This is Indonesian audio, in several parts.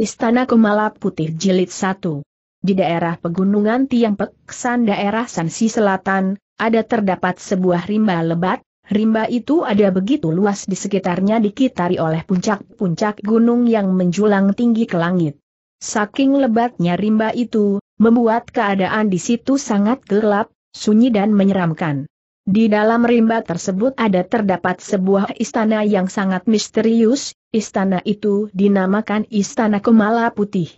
Istana Kumala Putih Jilid 1 Di daerah pegunungan Tiang Peksan daerah Sansi Selatan, ada terdapat sebuah rimba lebat, rimba itu ada begitu luas di sekitarnya dikitari oleh puncak-puncak gunung yang menjulang tinggi ke langit. Saking lebatnya rimba itu, membuat keadaan di situ sangat gelap, sunyi dan menyeramkan. Di dalam rimba tersebut ada terdapat sebuah istana yang sangat misterius, Istana itu dinamakan Istana Kemala Putih.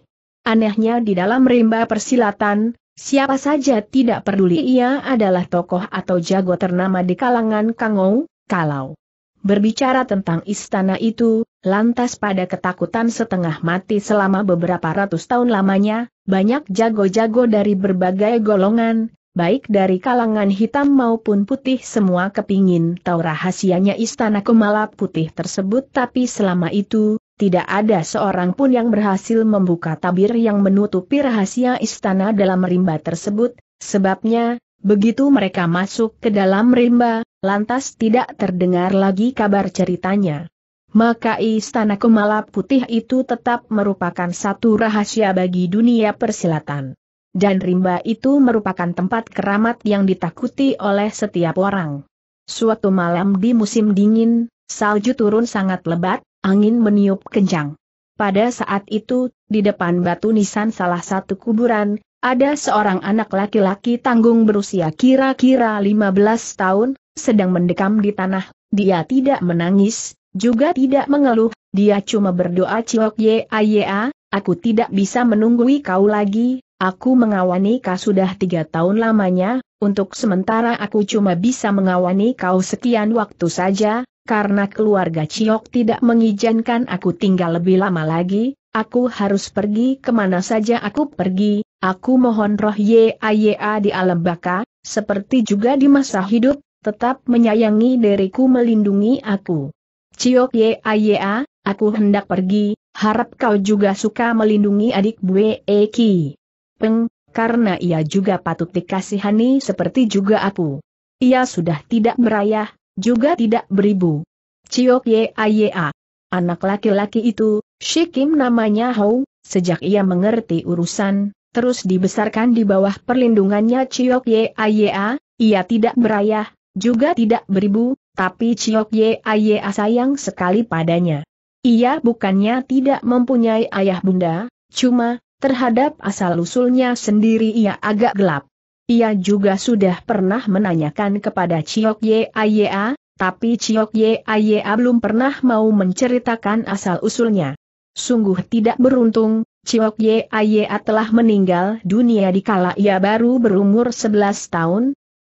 Anehnya di dalam rimba persilatan, siapa saja tidak peduli ia adalah tokoh atau jago ternama di kalangan Kangou, kalau berbicara tentang istana itu, lantas pada ketakutan setengah mati selama beberapa ratus tahun lamanya, banyak jago-jago dari berbagai golongan, baik dari kalangan hitam maupun putih semua kepingin tahu rahasianya istana kemala putih tersebut tapi selama itu, tidak ada seorang pun yang berhasil membuka tabir yang menutupi rahasia istana dalam rimba tersebut, sebabnya, begitu mereka masuk ke dalam rimba, lantas tidak terdengar lagi kabar ceritanya maka istana Kemala Putih itu tetap merupakan satu rahasia bagi dunia persilatan dan rimba itu merupakan tempat keramat yang ditakuti oleh setiap orang. Suatu malam di musim dingin, salju turun sangat lebat, angin meniup kencang. Pada saat itu, di depan batu nisan salah satu kuburan, ada seorang anak laki-laki tanggung berusia kira-kira 15 tahun, sedang mendekam di tanah, dia tidak menangis, juga tidak mengeluh, dia cuma berdoa Ciok Yaya, aku tidak bisa menunggui kau lagi, Aku mengawani kau sudah tiga tahun lamanya, untuk sementara aku cuma bisa mengawani kau sekian waktu saja, karena keluarga Ciok tidak mengizinkan aku tinggal lebih lama lagi, aku harus pergi kemana saja aku pergi, aku mohon roh YAYA di alam baka, seperti juga di masa hidup, tetap menyayangi diriku melindungi aku. Ciok YAYA, aku hendak pergi, harap kau juga suka melindungi adik Bue Eki. Peng, karena ia juga patut dikasihani seperti juga aku. Ia sudah tidak merayah, juga tidak beribu. Ciok Ayea, Anak laki-laki itu, Shikim namanya Hou, sejak ia mengerti urusan, terus dibesarkan di bawah perlindungannya Ciok Ayea. ia tidak merayah, juga tidak beribu, tapi Ciok Ayea sayang sekali padanya. Ia bukannya tidak mempunyai ayah bunda, cuma, Terhadap asal-usulnya sendiri ia agak gelap. Ia juga sudah pernah menanyakan kepada Chiok Yaya, tapi Chiok Yaya belum pernah mau menceritakan asal-usulnya. Sungguh tidak beruntung, Chiok Yaya telah meninggal dunia dikala ia baru berumur 11 tahun.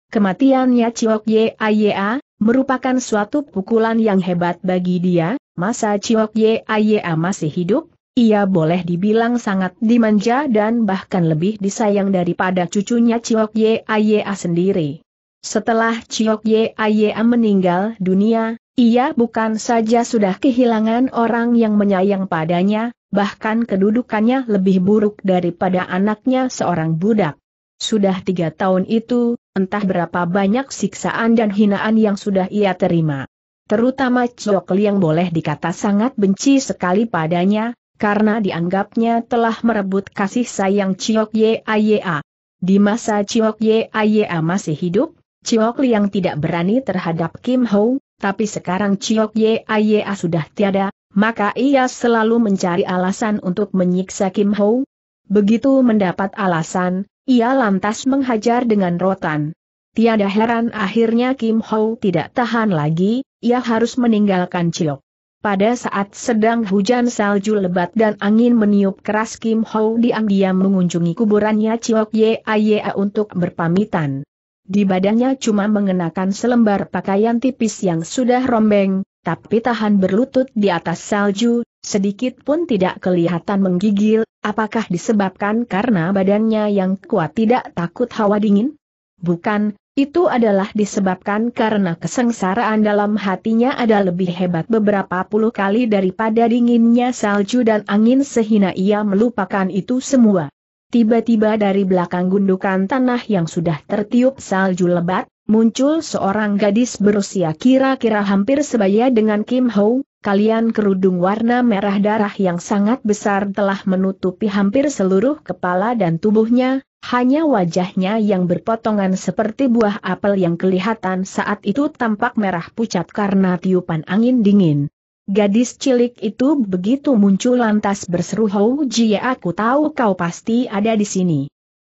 Kematiannya Chiok Yaya merupakan suatu pukulan yang hebat bagi dia, masa Chiok Yaya masih hidup, ia boleh dibilang sangat dimanja dan bahkan lebih disayang daripada cucunya Ciok Ye Yaya sendiri. Setelah Ciok Ye Yaya meninggal dunia, ia bukan saja sudah kehilangan orang yang menyayang padanya, bahkan kedudukannya lebih buruk daripada anaknya seorang budak. Sudah tiga tahun itu, entah berapa banyak siksaan dan hinaan yang sudah ia terima. Terutama Ciok Liang boleh dikata sangat benci sekali padanya, karena dianggapnya telah merebut kasih sayang Chiok Ye Aya. Di masa Chiok Ye Aya masih hidup, Chiok Liang tidak berani terhadap Kim Ho, tapi sekarang Chiok Ye Aya sudah tiada, maka ia selalu mencari alasan untuk menyiksa Kim Ho. Begitu mendapat alasan, ia lantas menghajar dengan rotan. Tiada heran akhirnya Kim Ho tidak tahan lagi, ia harus meninggalkan Chiok. Pada saat sedang hujan salju lebat dan angin meniup keras Kim Ho diang diam mengunjungi kuburannya Chiok Ye Aye untuk berpamitan. Di badannya cuma mengenakan selembar pakaian tipis yang sudah rombeng, tapi tahan berlutut di atas salju, sedikit pun tidak kelihatan menggigil, apakah disebabkan karena badannya yang kuat tidak takut hawa dingin? Bukan, itu adalah disebabkan karena kesengsaraan dalam hatinya ada lebih hebat beberapa puluh kali daripada dinginnya salju dan angin sehingga ia melupakan itu semua. Tiba-tiba dari belakang gundukan tanah yang sudah tertiup salju lebat, muncul seorang gadis berusia kira-kira hampir sebaya dengan Kim Ho, kalian kerudung warna merah darah yang sangat besar telah menutupi hampir seluruh kepala dan tubuhnya, hanya wajahnya yang berpotongan seperti buah apel yang kelihatan saat itu tampak merah pucat karena tiupan angin dingin. Gadis cilik itu begitu muncul lantas berseru Hou Jia aku tahu kau pasti ada di sini.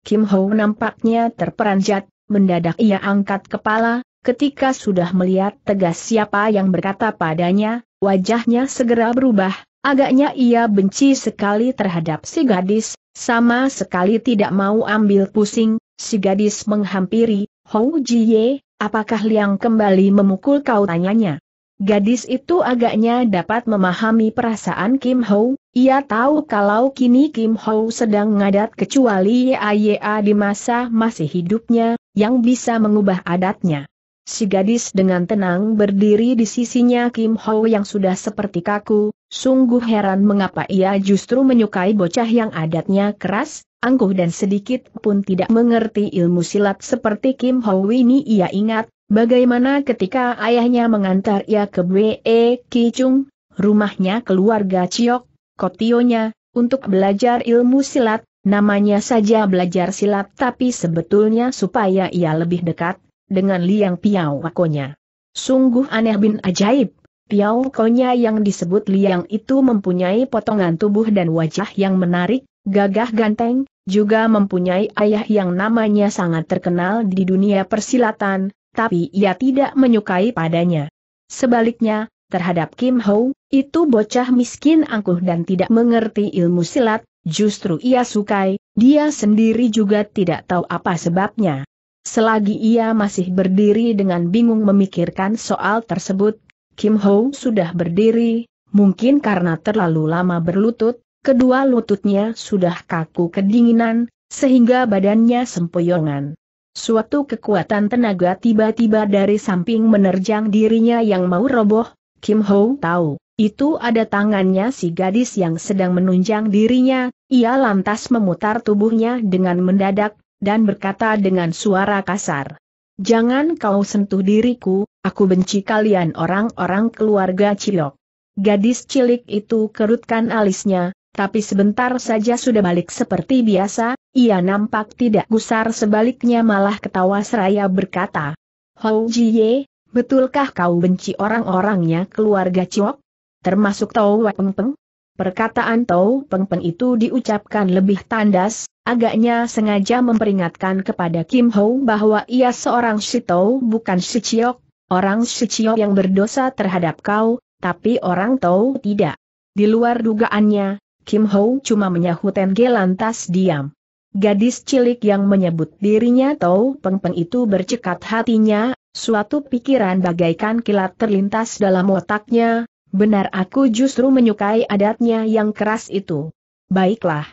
Kim Hou nampaknya terperanjat, mendadak ia angkat kepala, ketika sudah melihat tegas siapa yang berkata padanya, wajahnya segera berubah, Agaknya ia benci sekali terhadap si gadis, sama sekali tidak mau ambil pusing, si gadis menghampiri, Hou Jie, apakah Liang kembali memukul kau tanyanya. Gadis itu agaknya dapat memahami perasaan Kim Hou. ia tahu kalau kini Kim Hou sedang ngadat kecuali YAYA di masa masih hidupnya, yang bisa mengubah adatnya. Si gadis dengan tenang berdiri di sisinya Kim Hou yang sudah seperti kaku, Sungguh heran mengapa ia justru menyukai bocah yang adatnya keras, angkuh dan sedikit pun tidak mengerti ilmu silat seperti Kim Ho Wini ia ingat, bagaimana ketika ayahnya mengantar ia ke B.E. Kichung, rumahnya keluarga Chiok, kotionya, untuk belajar ilmu silat, namanya saja belajar silat tapi sebetulnya supaya ia lebih dekat, dengan Liang Piao Wakonya. Sungguh aneh bin ajaib. Piao Konya yang disebut Liang itu mempunyai potongan tubuh dan wajah yang menarik, gagah ganteng, juga mempunyai ayah yang namanya sangat terkenal di dunia persilatan, tapi ia tidak menyukai padanya. Sebaliknya, terhadap Kim Ho, itu bocah miskin angkuh dan tidak mengerti ilmu silat, justru ia sukai, dia sendiri juga tidak tahu apa sebabnya. Selagi ia masih berdiri dengan bingung memikirkan soal tersebut, Kim Ho sudah berdiri, mungkin karena terlalu lama berlutut, kedua lututnya sudah kaku kedinginan, sehingga badannya sempoyongan. Suatu kekuatan tenaga tiba-tiba dari samping menerjang dirinya yang mau roboh, Kim Ho tahu, itu ada tangannya si gadis yang sedang menunjang dirinya, ia lantas memutar tubuhnya dengan mendadak, dan berkata dengan suara kasar. Jangan kau sentuh diriku, aku benci kalian orang-orang keluarga Cilok. Gadis cilik itu kerutkan alisnya, tapi sebentar saja sudah balik seperti biasa, ia nampak tidak gusar sebaliknya malah ketawa seraya berkata. Hou Jie, betulkah kau benci orang-orangnya keluarga Ciok? Termasuk Tau peng Peng? Perkataan Tau Peng Peng itu diucapkan lebih tandas, agaknya sengaja memperingatkan kepada Kim Ho bahwa ia seorang Si Tau bukan Si Shichiok, orang Si Shichiok yang berdosa terhadap kau, tapi orang Tau tidak. Di luar dugaannya, Kim Ho cuma menyahut Enge lantas diam. Gadis cilik yang menyebut dirinya Tau Peng Peng itu bercekat hatinya, suatu pikiran bagaikan kilat terlintas dalam otaknya, Benar aku justru menyukai adatnya yang keras itu. Baiklah.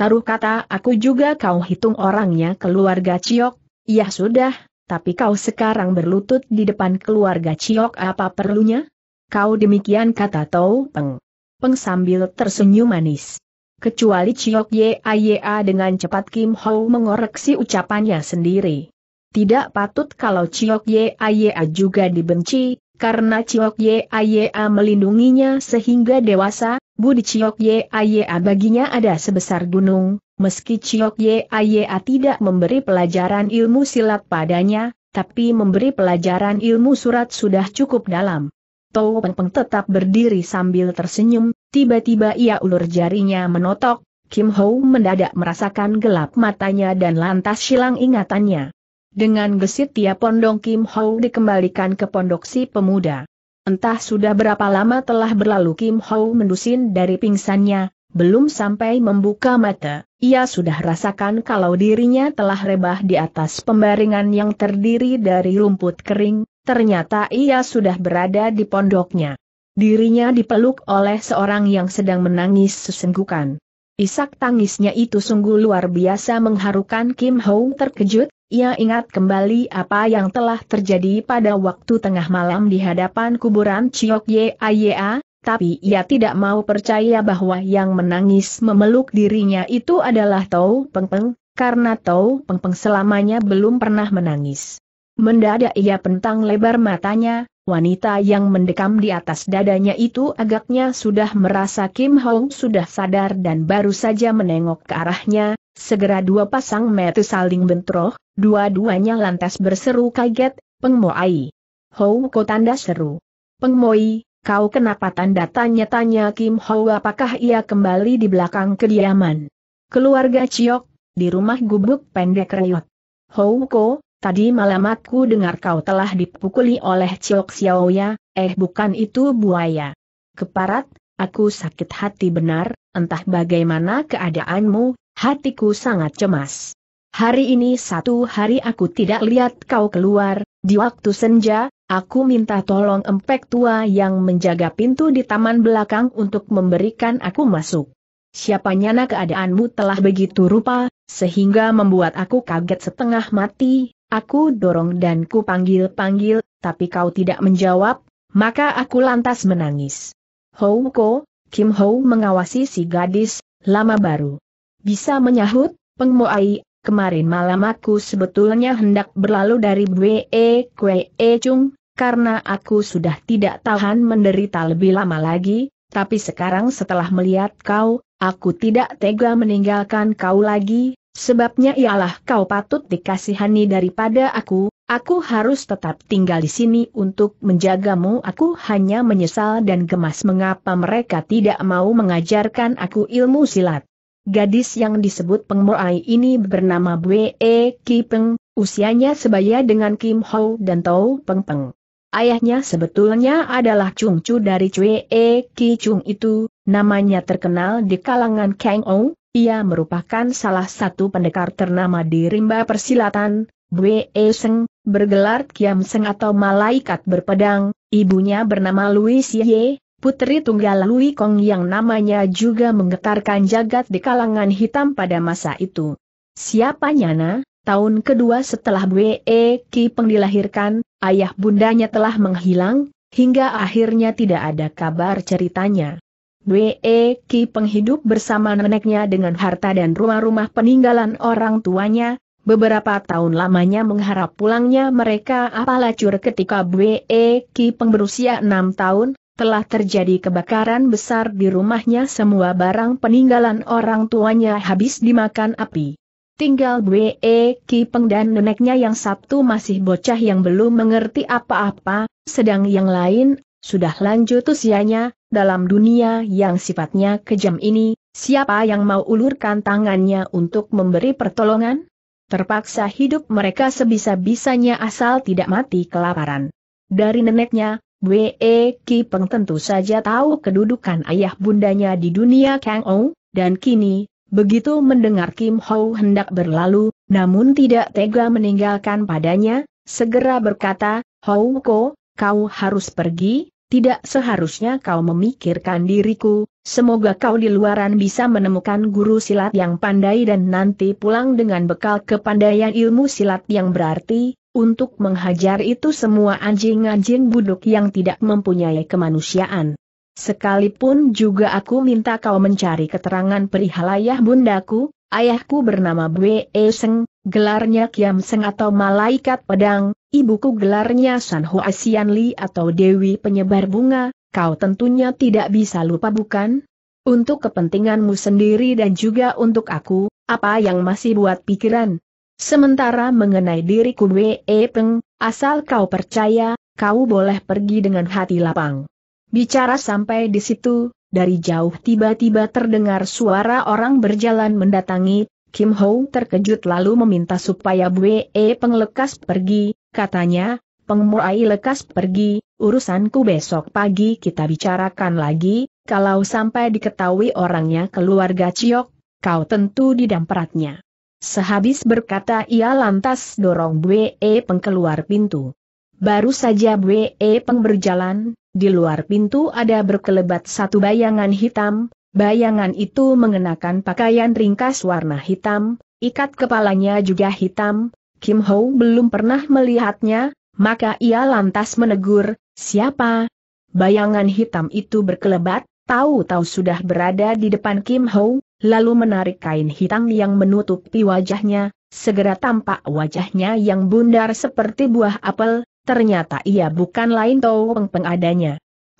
Taruh kata aku juga kau hitung orangnya keluarga Ciok, ya sudah, tapi kau sekarang berlutut di depan keluarga Ciok apa perlunya? Kau demikian kata Tau Peng. Peng sambil tersenyum manis. Kecuali Ciok Ye Aye A dengan cepat Kim Ho mengoreksi ucapannya sendiri. Tidak patut kalau Ciok Ye Aye A juga dibenci, karena Ciok Ye Ayea melindunginya sehingga dewasa, budi Ciok Ye Ayea baginya ada sebesar gunung, meski Ciok Ye Ayea tidak memberi pelajaran ilmu silat padanya, tapi memberi pelajaran ilmu surat sudah cukup dalam. Tau Peng Peng tetap berdiri sambil tersenyum, tiba-tiba ia ulur jarinya menotok, Kim Ho mendadak merasakan gelap matanya dan lantas silang ingatannya. Dengan gesit Tia Pondong Kim Ho dikembalikan ke pondok si pemuda. Entah sudah berapa lama telah berlalu Kim Ho mendusin dari pingsannya, belum sampai membuka mata, ia sudah rasakan kalau dirinya telah rebah di atas pembaringan yang terdiri dari rumput kering, ternyata ia sudah berada di pondoknya. Dirinya dipeluk oleh seorang yang sedang menangis sesenggukan. Isak tangisnya itu sungguh luar biasa mengharukan Kim Ho terkejut, ia ingat kembali apa yang telah terjadi pada waktu tengah malam di hadapan kuburan Chiok Ye Aya, tapi ia tidak mau percaya bahwa yang menangis memeluk dirinya itu adalah Tau Peng Peng, karena Tau Peng Peng selamanya belum pernah menangis. Mendadak ia pentang lebar matanya, wanita yang mendekam di atas dadanya itu agaknya sudah merasa Kim Hong sudah sadar dan baru saja menengok ke arahnya, Segera dua pasang mata saling bentroh, dua-duanya lantas berseru kaget, pengmoai. Hou ko tanda seru. Pengmoai, kau kenapa tanda tanya-tanya Kim Hou apakah ia kembali di belakang kediaman. Keluarga Ciok, di rumah gubuk pendek Reyot. Hou ko, tadi malam aku dengar kau telah dipukuli oleh Ciok Xiaoya, eh bukan itu buaya. Keparat, aku sakit hati benar, entah bagaimana keadaanmu, Hatiku sangat cemas. Hari ini satu hari aku tidak lihat kau keluar, di waktu senja, aku minta tolong empek tua yang menjaga pintu di taman belakang untuk memberikan aku masuk. Siapa nyana keadaanmu telah begitu rupa, sehingga membuat aku kaget setengah mati, aku dorong dan ku panggil-panggil, tapi kau tidak menjawab, maka aku lantas menangis. Ko, Kim Hou mengawasi si gadis, lama baru. Bisa menyahut, Pengmoai, kemarin malam aku sebetulnya hendak berlalu dari Bwe Kwe e Chung, karena aku sudah tidak tahan menderita lebih lama lagi, tapi sekarang setelah melihat kau, aku tidak tega meninggalkan kau lagi, sebabnya ialah kau patut dikasihani daripada aku, Aku harus tetap tinggal di sini untuk menjagamu. Aku hanya menyesal dan gemas mengapa mereka tidak mau mengajarkan aku ilmu silat. Gadis yang disebut pengmoai ini bernama Bwe e Ki Peng, usianya sebaya dengan Kim Ho dan Tau Peng Peng. Ayahnya sebetulnya adalah Chung Chu dari Chue e Ki Chung itu, namanya terkenal di kalangan Kang Ou, ia merupakan salah satu pendekar ternama di rimba persilatan, Bwe e Seng, bergelar Kiam Seng atau Malaikat Berpedang, ibunya bernama Louis Ye, putri tunggal Lui Kong yang namanya juga menggetarkan jagat di kalangan hitam pada masa itu. Siapa Nyana? Tahun kedua setelah Bwe Ki Peng dilahirkan, ayah bundanya telah menghilang, hingga akhirnya tidak ada kabar ceritanya. Bwe Ki Peng hidup bersama neneknya dengan harta dan rumah-rumah peninggalan orang tuanya, Beberapa tahun lamanya mengharap pulangnya mereka apalah ketika Bwe Ki Peng berusia 6 tahun, telah terjadi kebakaran besar di rumahnya semua barang peninggalan orang tuanya habis dimakan api. Tinggal Bwe Kipeng dan neneknya yang Sabtu masih bocah yang belum mengerti apa-apa, sedang yang lain, sudah lanjut usianya, dalam dunia yang sifatnya kejam ini, siapa yang mau ulurkan tangannya untuk memberi pertolongan? Terpaksa hidup mereka sebisa-bisanya asal tidak mati kelaparan. Dari neneknya, Wei Kipeng tentu saja tahu kedudukan ayah bundanya di dunia Kang Ong, dan kini, begitu mendengar Kim Ho hendak berlalu, namun tidak tega meninggalkan padanya, segera berkata, Ho Ko, kau harus pergi, tidak seharusnya kau memikirkan diriku, semoga kau di luaran bisa menemukan guru silat yang pandai dan nanti pulang dengan bekal kepandaian ilmu silat yang berarti, untuk menghajar itu semua anjing-anjing buduk yang tidak mempunyai kemanusiaan. Sekalipun juga aku minta kau mencari keterangan perihal ayah bundaku, ayahku bernama Bwe e Seng, gelarnya Kiam Seng atau Malaikat Pedang, ibuku gelarnya San Hoa Sian Li atau Dewi Penyebar Bunga, kau tentunya tidak bisa lupa bukan? Untuk kepentinganmu sendiri dan juga untuk aku, apa yang masih buat pikiran, Sementara mengenai diriku Wei Peng, asal kau percaya, kau boleh pergi dengan hati lapang. Bicara sampai di situ, dari jauh tiba-tiba terdengar suara orang berjalan mendatangi, Kim Ho terkejut lalu meminta supaya Wei Peng lekas pergi, katanya, pengmuai lekas pergi, urusanku besok pagi kita bicarakan lagi, kalau sampai diketahui orangnya keluarga Ciok, kau tentu didamperatnya. Sehabis berkata ia lantas dorong Bwe e Peng keluar pintu. Baru saja Bwe e Peng berjalan, di luar pintu ada berkelebat satu bayangan hitam, bayangan itu mengenakan pakaian ringkas warna hitam, ikat kepalanya juga hitam, Kim Ho belum pernah melihatnya, maka ia lantas menegur, siapa? Bayangan hitam itu berkelebat, tahu-tahu sudah berada di depan Kim Ho, lalu menarik kain hitam yang menutupi wajahnya, segera tampak wajahnya yang bundar seperti buah apel, ternyata ia bukan lain tahu pengadanya. adanya.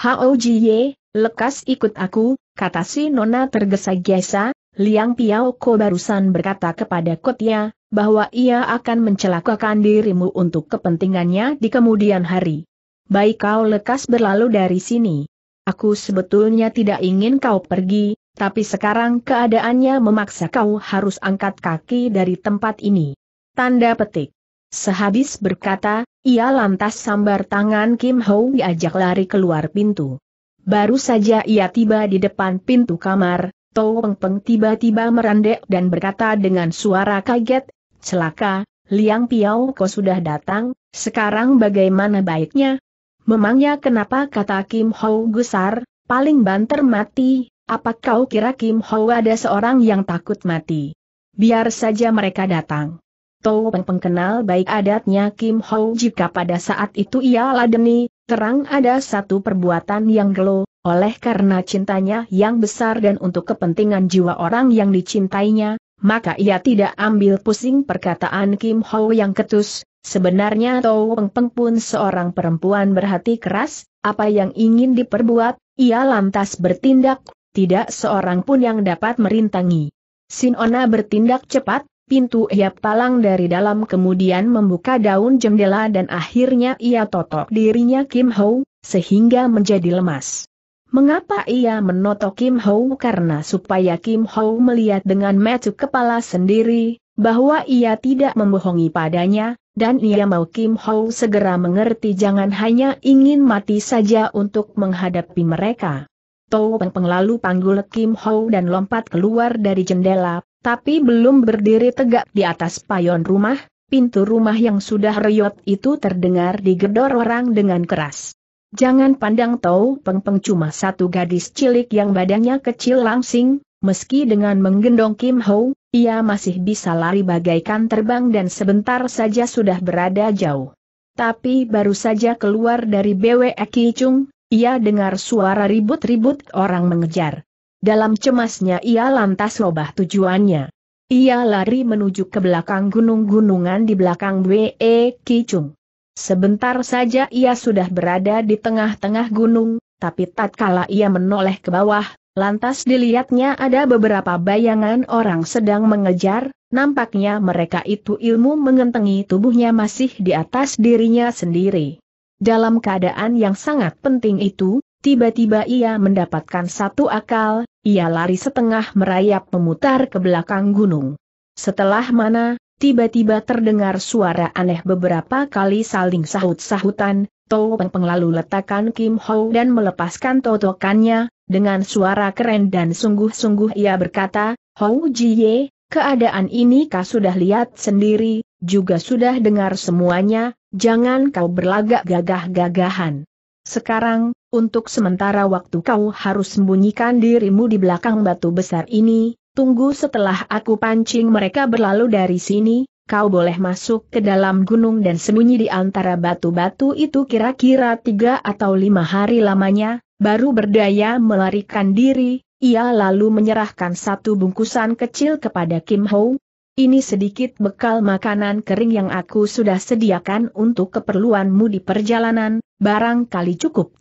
Hao Jie, lekas ikut aku, kata si Nona tergesa-gesa, Liang Piao Ko barusan berkata kepada Kotia, bahwa ia akan mencelakakan dirimu untuk kepentingannya di kemudian hari. Baik kau lekas berlalu dari sini. Aku sebetulnya tidak ingin kau pergi, tapi sekarang keadaannya memaksa kau harus angkat kaki dari tempat ini. Tanda petik. Sehabis berkata, ia lantas sambar tangan Kim Ho diajak lari keluar pintu. Baru saja ia tiba di depan pintu kamar, Tau Peng Peng tiba-tiba merendek dan berkata dengan suara kaget, celaka, Liang Piao kau sudah datang, sekarang bagaimana baiknya? Memangnya kenapa kata Kim Ho gusar, paling banter mati, apa kau kira Kim Ho ada seorang yang takut mati? Biar saja mereka datang. Tou Peng kenal baik adatnya Kim Ho jika pada saat itu ia ladeni, terang ada satu perbuatan yang gelo, oleh karena cintanya yang besar dan untuk kepentingan jiwa orang yang dicintainya, maka ia tidak ambil pusing perkataan Kim Ho yang ketus, Sebenarnya Tou Peng Peng pun seorang perempuan berhati keras, apa yang ingin diperbuat, ia lantas bertindak, tidak seorang pun yang dapat merintangi. Sinona bertindak cepat, pintu ia palang dari dalam kemudian membuka daun jendela dan akhirnya ia totok dirinya Kim Ho, sehingga menjadi lemas. Mengapa ia menotok Kim Ho? Karena supaya Kim Ho melihat dengan mata kepala sendiri, bahwa ia tidak membohongi padanya, dan ia mau Kim Ho segera mengerti jangan hanya ingin mati saja untuk menghadapi mereka. Tou Peng Peng lalu panggul Kim Ho dan lompat keluar dari jendela, tapi belum berdiri tegak di atas payon rumah, pintu rumah yang sudah reyot itu terdengar digedor orang dengan keras. Jangan pandang Tou Peng Peng cuma satu gadis cilik yang badannya kecil langsing, meski dengan menggendong Kim Ho, ia masih bisa lari bagaikan terbang dan sebentar saja sudah berada jauh. Tapi baru saja keluar dari BWE Kichung, ia dengar suara ribut-ribut orang mengejar. Dalam cemasnya ia lantas robah tujuannya. Ia lari menuju ke belakang gunung-gunungan di belakang W.E. Kicung. Sebentar saja ia sudah berada di tengah-tengah gunung, tapi tatkala ia menoleh ke bawah, lantas dilihatnya ada beberapa bayangan orang sedang mengejar, nampaknya mereka itu ilmu mengentengi tubuhnya masih di atas dirinya sendiri. Dalam keadaan yang sangat penting itu, tiba-tiba ia mendapatkan satu akal, ia lari setengah merayap memutar ke belakang gunung. Setelah mana, tiba-tiba terdengar suara aneh beberapa kali saling sahut-sahutan, Tau Peng Peng lalu letakkan Kim Ho dan melepaskan totokannya, dengan suara keren dan sungguh-sungguh ia berkata, Ji Jiye, keadaan ini kau sudah lihat sendiri, juga sudah dengar semuanya, Jangan kau berlagak gagah-gagahan. Sekarang, untuk sementara waktu kau harus sembunyikan dirimu di belakang batu besar ini, tunggu setelah aku pancing mereka berlalu dari sini, kau boleh masuk ke dalam gunung dan sembunyi di antara batu-batu itu kira-kira tiga atau lima hari lamanya, baru berdaya melarikan diri, ia lalu menyerahkan satu bungkusan kecil kepada Kim Ho, ini sedikit bekal makanan kering yang aku sudah sediakan untuk keperluanmu di perjalanan, barangkali cukup 3-5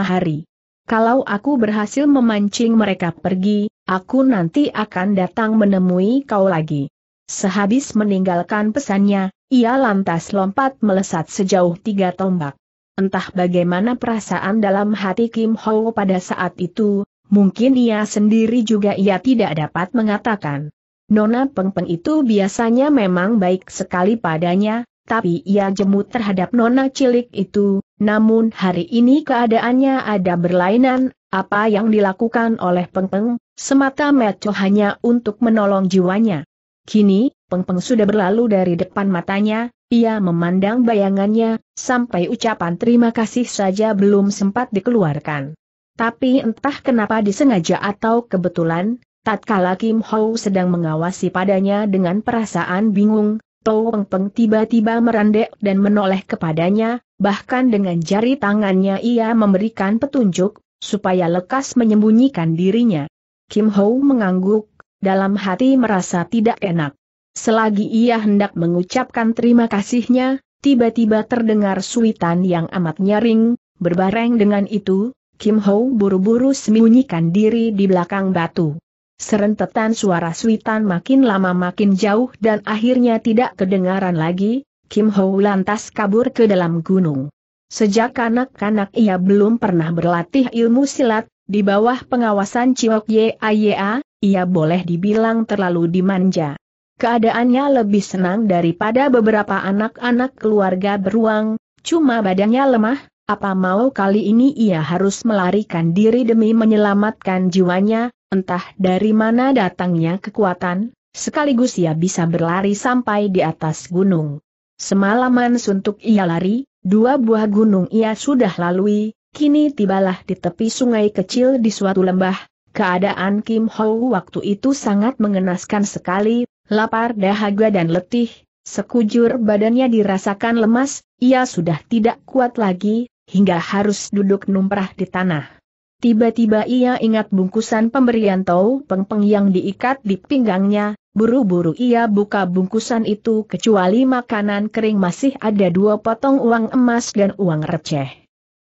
hari. Kalau aku berhasil memancing mereka pergi, aku nanti akan datang menemui kau lagi. Sehabis meninggalkan pesannya, ia lantas lompat melesat sejauh tiga tombak. Entah bagaimana perasaan dalam hati Kim Ho pada saat itu, mungkin ia sendiri juga ia tidak dapat mengatakan. Nona Peng Peng itu biasanya memang baik sekali padanya, tapi ia jemu terhadap Nona Cilik itu, namun hari ini keadaannya ada berlainan, apa yang dilakukan oleh Peng Peng semata mata hanya untuk menolong jiwanya. Kini, Peng Peng sudah berlalu dari depan matanya, ia memandang bayangannya, sampai ucapan terima kasih saja belum sempat dikeluarkan. Tapi entah kenapa disengaja atau kebetulan, Tatkala Kim Ho sedang mengawasi padanya dengan perasaan bingung, Tou Peng Peng tiba-tiba merandek dan menoleh kepadanya, bahkan dengan jari tangannya ia memberikan petunjuk, supaya lekas menyembunyikan dirinya. Kim Ho mengangguk, dalam hati merasa tidak enak. Selagi ia hendak mengucapkan terima kasihnya, tiba-tiba terdengar suitan yang amat nyaring, berbareng dengan itu, Kim Ho buru-buru sembunyikan diri di belakang batu. Serentetan suara suitan makin lama makin jauh dan akhirnya tidak kedengaran lagi, Kim Ho lantas kabur ke dalam gunung. Sejak kanak-kanak ia belum pernah berlatih ilmu silat, di bawah pengawasan Chiok Aya, ia boleh dibilang terlalu dimanja. Keadaannya lebih senang daripada beberapa anak-anak keluarga beruang, cuma badannya lemah, apa mau kali ini ia harus melarikan diri demi menyelamatkan jiwanya, entah dari mana datangnya kekuatan, sekaligus ia bisa berlari sampai di atas gunung. Semalaman suntuk ia lari, dua buah gunung ia sudah lalui, kini tibalah di tepi sungai kecil di suatu lembah. Keadaan Kim Ho waktu itu sangat mengenaskan sekali, lapar dahaga dan letih, sekujur badannya dirasakan lemas, ia sudah tidak kuat lagi, hingga harus duduk numprah di tanah. Tiba-tiba ia ingat bungkusan pemberian Tau Peng Peng yang diikat di pinggangnya, buru-buru ia buka bungkusan itu kecuali makanan kering masih ada dua potong uang emas dan uang receh.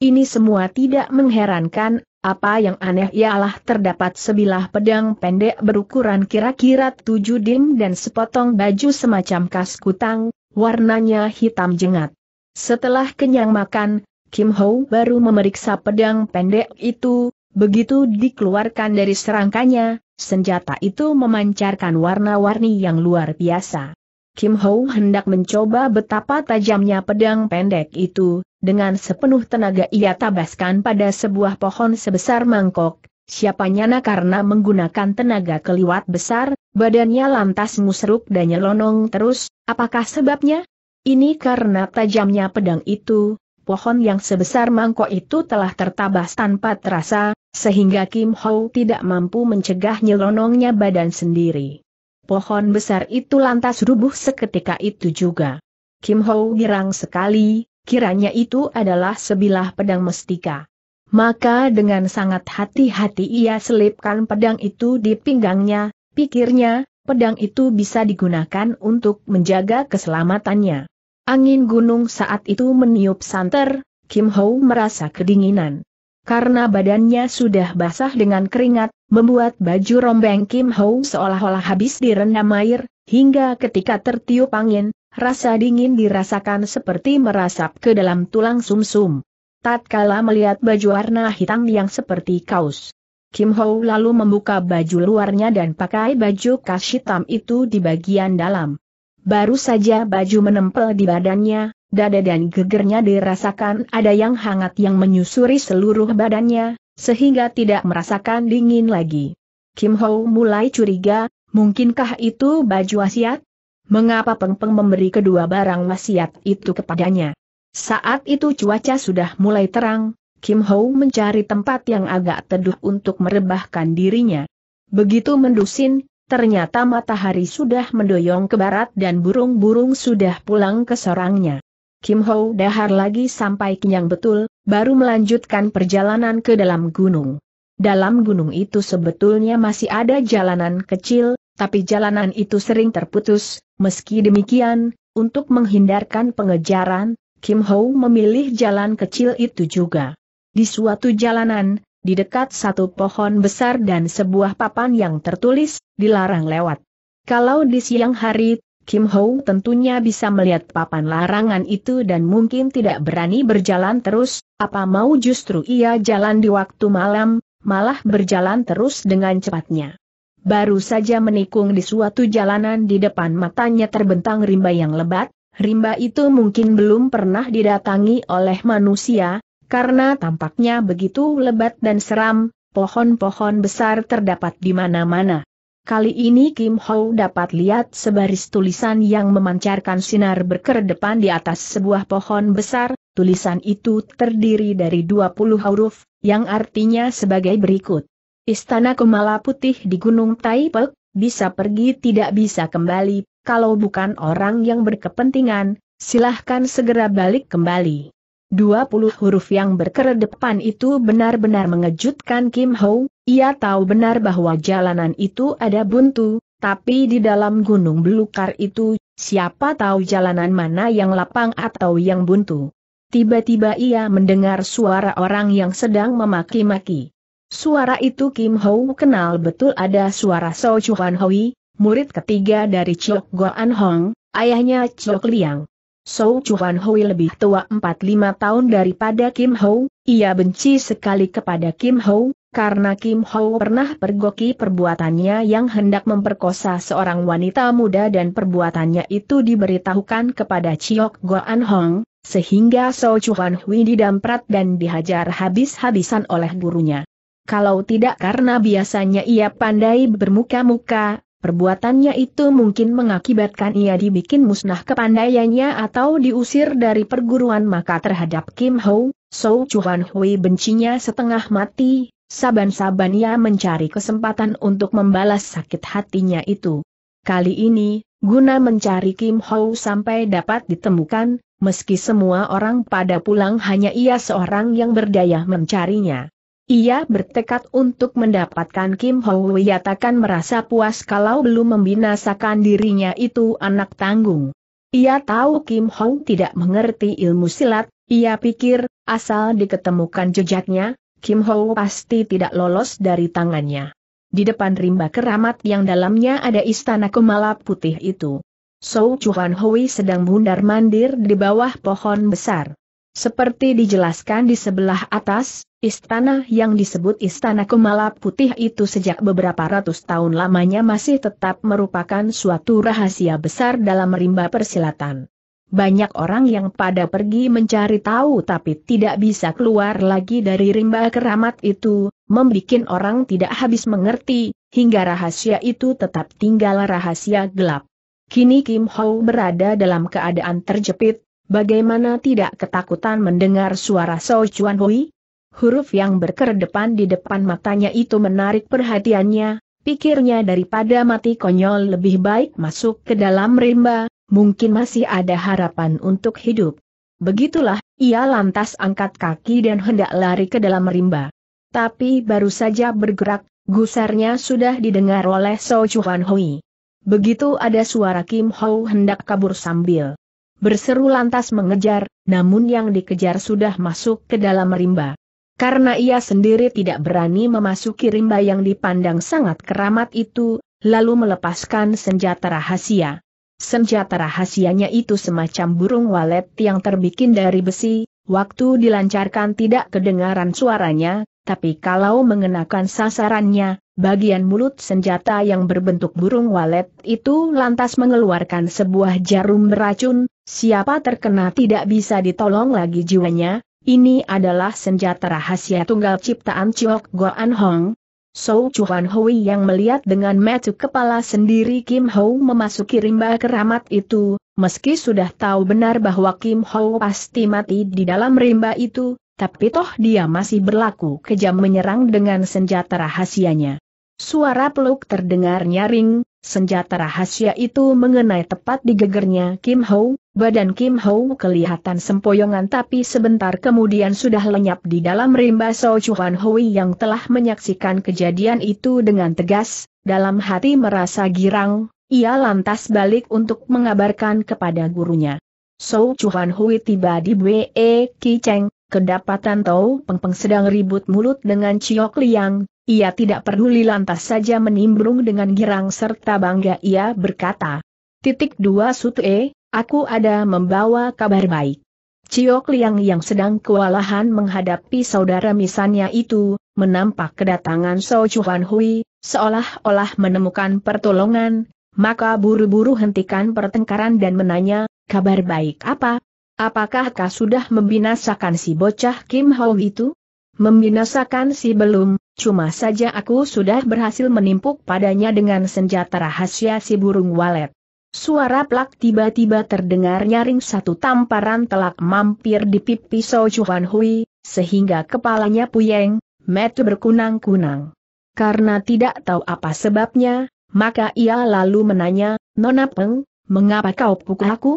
Ini semua tidak mengherankan, apa yang aneh ialah terdapat sebilah pedang pendek berukuran kira-kira tujuh dim dan sepotong baju semacam kas kutang, warnanya hitam jengat. Setelah kenyang makan, Kim Ho baru memeriksa pedang pendek itu, begitu dikeluarkan dari serangkanya, senjata itu memancarkan warna-warni yang luar biasa. Kim Ho hendak mencoba betapa tajamnya pedang pendek itu, dengan sepenuh tenaga ia tabaskan pada sebuah pohon sebesar mangkok, siapanya karena menggunakan tenaga keliwat besar, badannya lantas musruk dan nyelonong terus, apakah sebabnya? Ini karena tajamnya pedang itu, pohon yang sebesar mangkok itu telah tertabas tanpa terasa, sehingga Kim Ho tidak mampu mencegah nyelonongnya badan sendiri. Pohon besar itu lantas rubuh seketika itu juga. Kim Ho girang sekali, kiranya itu adalah sebilah pedang mestika. Maka dengan sangat hati-hati ia selipkan pedang itu di pinggangnya, pikirnya, pedang itu bisa digunakan untuk menjaga keselamatannya. Angin gunung saat itu meniup santer, Kim Ho merasa kedinginan. Karena badannya sudah basah dengan keringat, membuat baju rombeng Kim Ho seolah-olah habis direndam air, hingga ketika tertiup angin, rasa dingin dirasakan seperti merasap ke dalam tulang sumsum. -sum. Tatkala melihat baju warna hitam yang seperti kaos. Kim Ho lalu membuka baju luarnya dan pakai baju kas hitam itu di bagian dalam. Baru saja baju menempel di badannya, dada dan gegernya dirasakan ada yang hangat yang menyusuri seluruh badannya, sehingga tidak merasakan dingin lagi. Kim Ho mulai curiga, mungkinkah itu baju wasiat? Mengapa Peng Peng memberi kedua barang wasiat itu kepadanya? Saat itu cuaca sudah mulai terang, Kim Ho mencari tempat yang agak teduh untuk merebahkan dirinya. Begitu mendusin, ternyata matahari sudah mendoyong ke barat dan burung-burung sudah pulang ke sorangnya. Kim Ho dahar lagi sampai kenyang betul, baru melanjutkan perjalanan ke dalam gunung. Dalam gunung itu sebetulnya masih ada jalanan kecil, tapi jalanan itu sering terputus, meski demikian, untuk menghindarkan pengejaran, Kim Ho memilih jalan kecil itu juga. Di suatu jalanan, di dekat satu pohon besar dan sebuah papan yang tertulis, dilarang lewat. Kalau di siang hari, Kim Ho tentunya bisa melihat papan larangan itu dan mungkin tidak berani berjalan terus, apa mau justru ia jalan di waktu malam, malah berjalan terus dengan cepatnya. Baru saja menikung di suatu jalanan di depan matanya terbentang rimba yang lebat, Rimba itu mungkin belum pernah didatangi oleh manusia, karena tampaknya begitu lebat dan seram, pohon-pohon besar terdapat di mana-mana. Kali ini Kim Ho dapat lihat sebaris tulisan yang memancarkan sinar berkedepan di atas sebuah pohon besar, tulisan itu terdiri dari 20 huruf, yang artinya sebagai berikut. Istana Kemala Putih di Gunung Taipek, bisa pergi tidak bisa kembali, kalau bukan orang yang berkepentingan, silahkan segera balik kembali. 20 huruf yang berkeredepan itu benar-benar mengejutkan Kim Ho, ia tahu benar bahwa jalanan itu ada buntu, tapi di dalam gunung belukar itu, siapa tahu jalanan mana yang lapang atau yang buntu. Tiba-tiba ia mendengar suara orang yang sedang memaki-maki. Suara itu Kim Ho kenal betul ada suara So Chuan Hui, murid ketiga dari Chok Goan Hong, ayahnya Chok Liang. Sou Chuan Hui lebih tua 45 tahun daripada Kim Ho, ia benci sekali kepada Kim Ho, karena Kim Ho pernah pergoki perbuatannya yang hendak memperkosa seorang wanita muda dan perbuatannya itu diberitahukan kepada Chiok Goan Hong, sehingga Sou Chuan Hui didamprat dan dihajar habis-habisan oleh gurunya. Kalau tidak karena biasanya ia pandai bermuka-muka, Perbuatannya itu mungkin mengakibatkan ia dibikin musnah kepandaiannya atau diusir dari perguruan maka terhadap Kim Ho, So Chuan Hui bencinya setengah mati, saban-saban ia mencari kesempatan untuk membalas sakit hatinya itu. Kali ini, guna mencari Kim Ho sampai dapat ditemukan, meski semua orang pada pulang hanya ia seorang yang berdaya mencarinya. Ia bertekad untuk mendapatkan Kim Ho Yatakan merasa puas kalau belum membinasakan dirinya itu anak tanggung. Ia tahu Kim Hong tidak mengerti ilmu silat, ia pikir, asal diketemukan jejaknya, Kim Ho pasti tidak lolos dari tangannya. Di depan rimba keramat yang dalamnya ada istana kemala putih itu. Sou Chuan Hui sedang bundar mandir di bawah pohon besar. Seperti dijelaskan di sebelah atas, Istana yang disebut Istana Kemala Putih itu sejak beberapa ratus tahun lamanya masih tetap merupakan suatu rahasia besar dalam rimba persilatan. Banyak orang yang pada pergi mencari tahu tapi tidak bisa keluar lagi dari rimba keramat itu, membuat orang tidak habis mengerti, hingga rahasia itu tetap tinggal rahasia gelap. Kini Kim Ho berada dalam keadaan terjepit, bagaimana tidak ketakutan mendengar suara So Chuan Hui? Huruf yang berkedepan di depan matanya itu menarik perhatiannya, pikirnya daripada mati konyol lebih baik masuk ke dalam rimba, mungkin masih ada harapan untuk hidup. Begitulah, ia lantas angkat kaki dan hendak lari ke dalam rimba. Tapi baru saja bergerak, gusarnya sudah didengar oleh So Chuan Hui. Begitu ada suara Kim Ho hendak kabur sambil berseru lantas mengejar, namun yang dikejar sudah masuk ke dalam rimba. Karena ia sendiri tidak berani memasuki rimba yang dipandang sangat keramat itu, lalu melepaskan senjata rahasia. Senjata rahasianya itu semacam burung walet yang terbikin dari besi, waktu dilancarkan tidak kedengaran suaranya, tapi kalau mengenakan sasarannya, bagian mulut senjata yang berbentuk burung walet itu lantas mengeluarkan sebuah jarum beracun, siapa terkena tidak bisa ditolong lagi jiwanya, ini adalah senjata rahasia tunggal ciptaan Chiok Goan Hong. Sou Chuan Hui yang melihat dengan metu kepala sendiri Kim Ho memasuki rimba keramat itu, meski sudah tahu benar bahwa Kim Ho pasti mati di dalam rimba itu, tapi toh dia masih berlaku kejam menyerang dengan senjata rahasianya. Suara peluk terdengar nyaring, senjata rahasia itu mengenai tepat di gegernya Kim Ho, Badan Kim Ho kelihatan sempoyongan tapi sebentar kemudian sudah lenyap di dalam rimba So Chuan Hui yang telah menyaksikan kejadian itu dengan tegas, dalam hati merasa girang, ia lantas balik untuk mengabarkan kepada gurunya. So Chuan Hui tiba di Bwe Kicheng, kedapatan Tau Peng Peng sedang ribut mulut dengan Chiok Liang, ia tidak peduli lantas saja menimbrung dengan girang serta bangga ia berkata. Titik dua e. Aku ada membawa kabar baik. Ciok Liang yang sedang kewalahan menghadapi saudara misannya itu, menampak kedatangan So Chuan Hui, seolah-olah menemukan pertolongan, maka buru-buru hentikan pertengkaran dan menanya, kabar baik apa? Apakah kau sudah membinasakan si bocah Kim Ho itu? Membinasakan si belum, cuma saja aku sudah berhasil menimpuk padanya dengan senjata rahasia si burung walet. Suara plak tiba-tiba terdengar nyaring satu tamparan telak mampir di pipi So Juan Hui, sehingga kepalanya puyeng, metu berkunang-kunang. Karena tidak tahu apa sebabnya, maka ia lalu menanya, Nona Peng, mengapa kau pukul aku?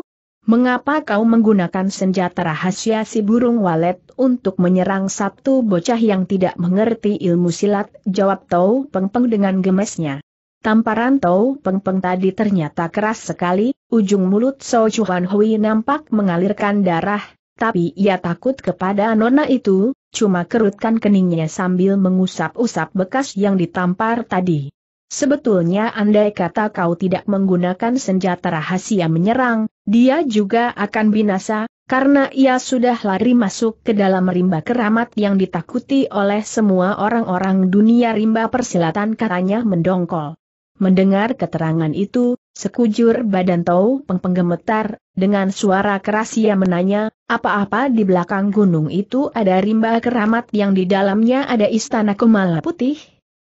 Mengapa kau menggunakan senjata rahasia si burung walet untuk menyerang satu bocah yang tidak mengerti ilmu silat? Jawab Tau Peng Peng dengan gemesnya. Tamparan Tau Peng Peng tadi ternyata keras sekali, ujung mulut So Chuan Hui nampak mengalirkan darah, tapi ia takut kepada nona itu, cuma kerutkan keningnya sambil mengusap-usap bekas yang ditampar tadi. Sebetulnya andai kata kau tidak menggunakan senjata rahasia menyerang, dia juga akan binasa, karena ia sudah lari masuk ke dalam rimba keramat yang ditakuti oleh semua orang-orang dunia rimba persilatan katanya mendongkol. Mendengar keterangan itu, sekujur badan Tau Peng penggemetar, dengan suara keras ia menanya, apa-apa di belakang gunung itu ada rimba keramat yang di dalamnya ada istana kemala putih?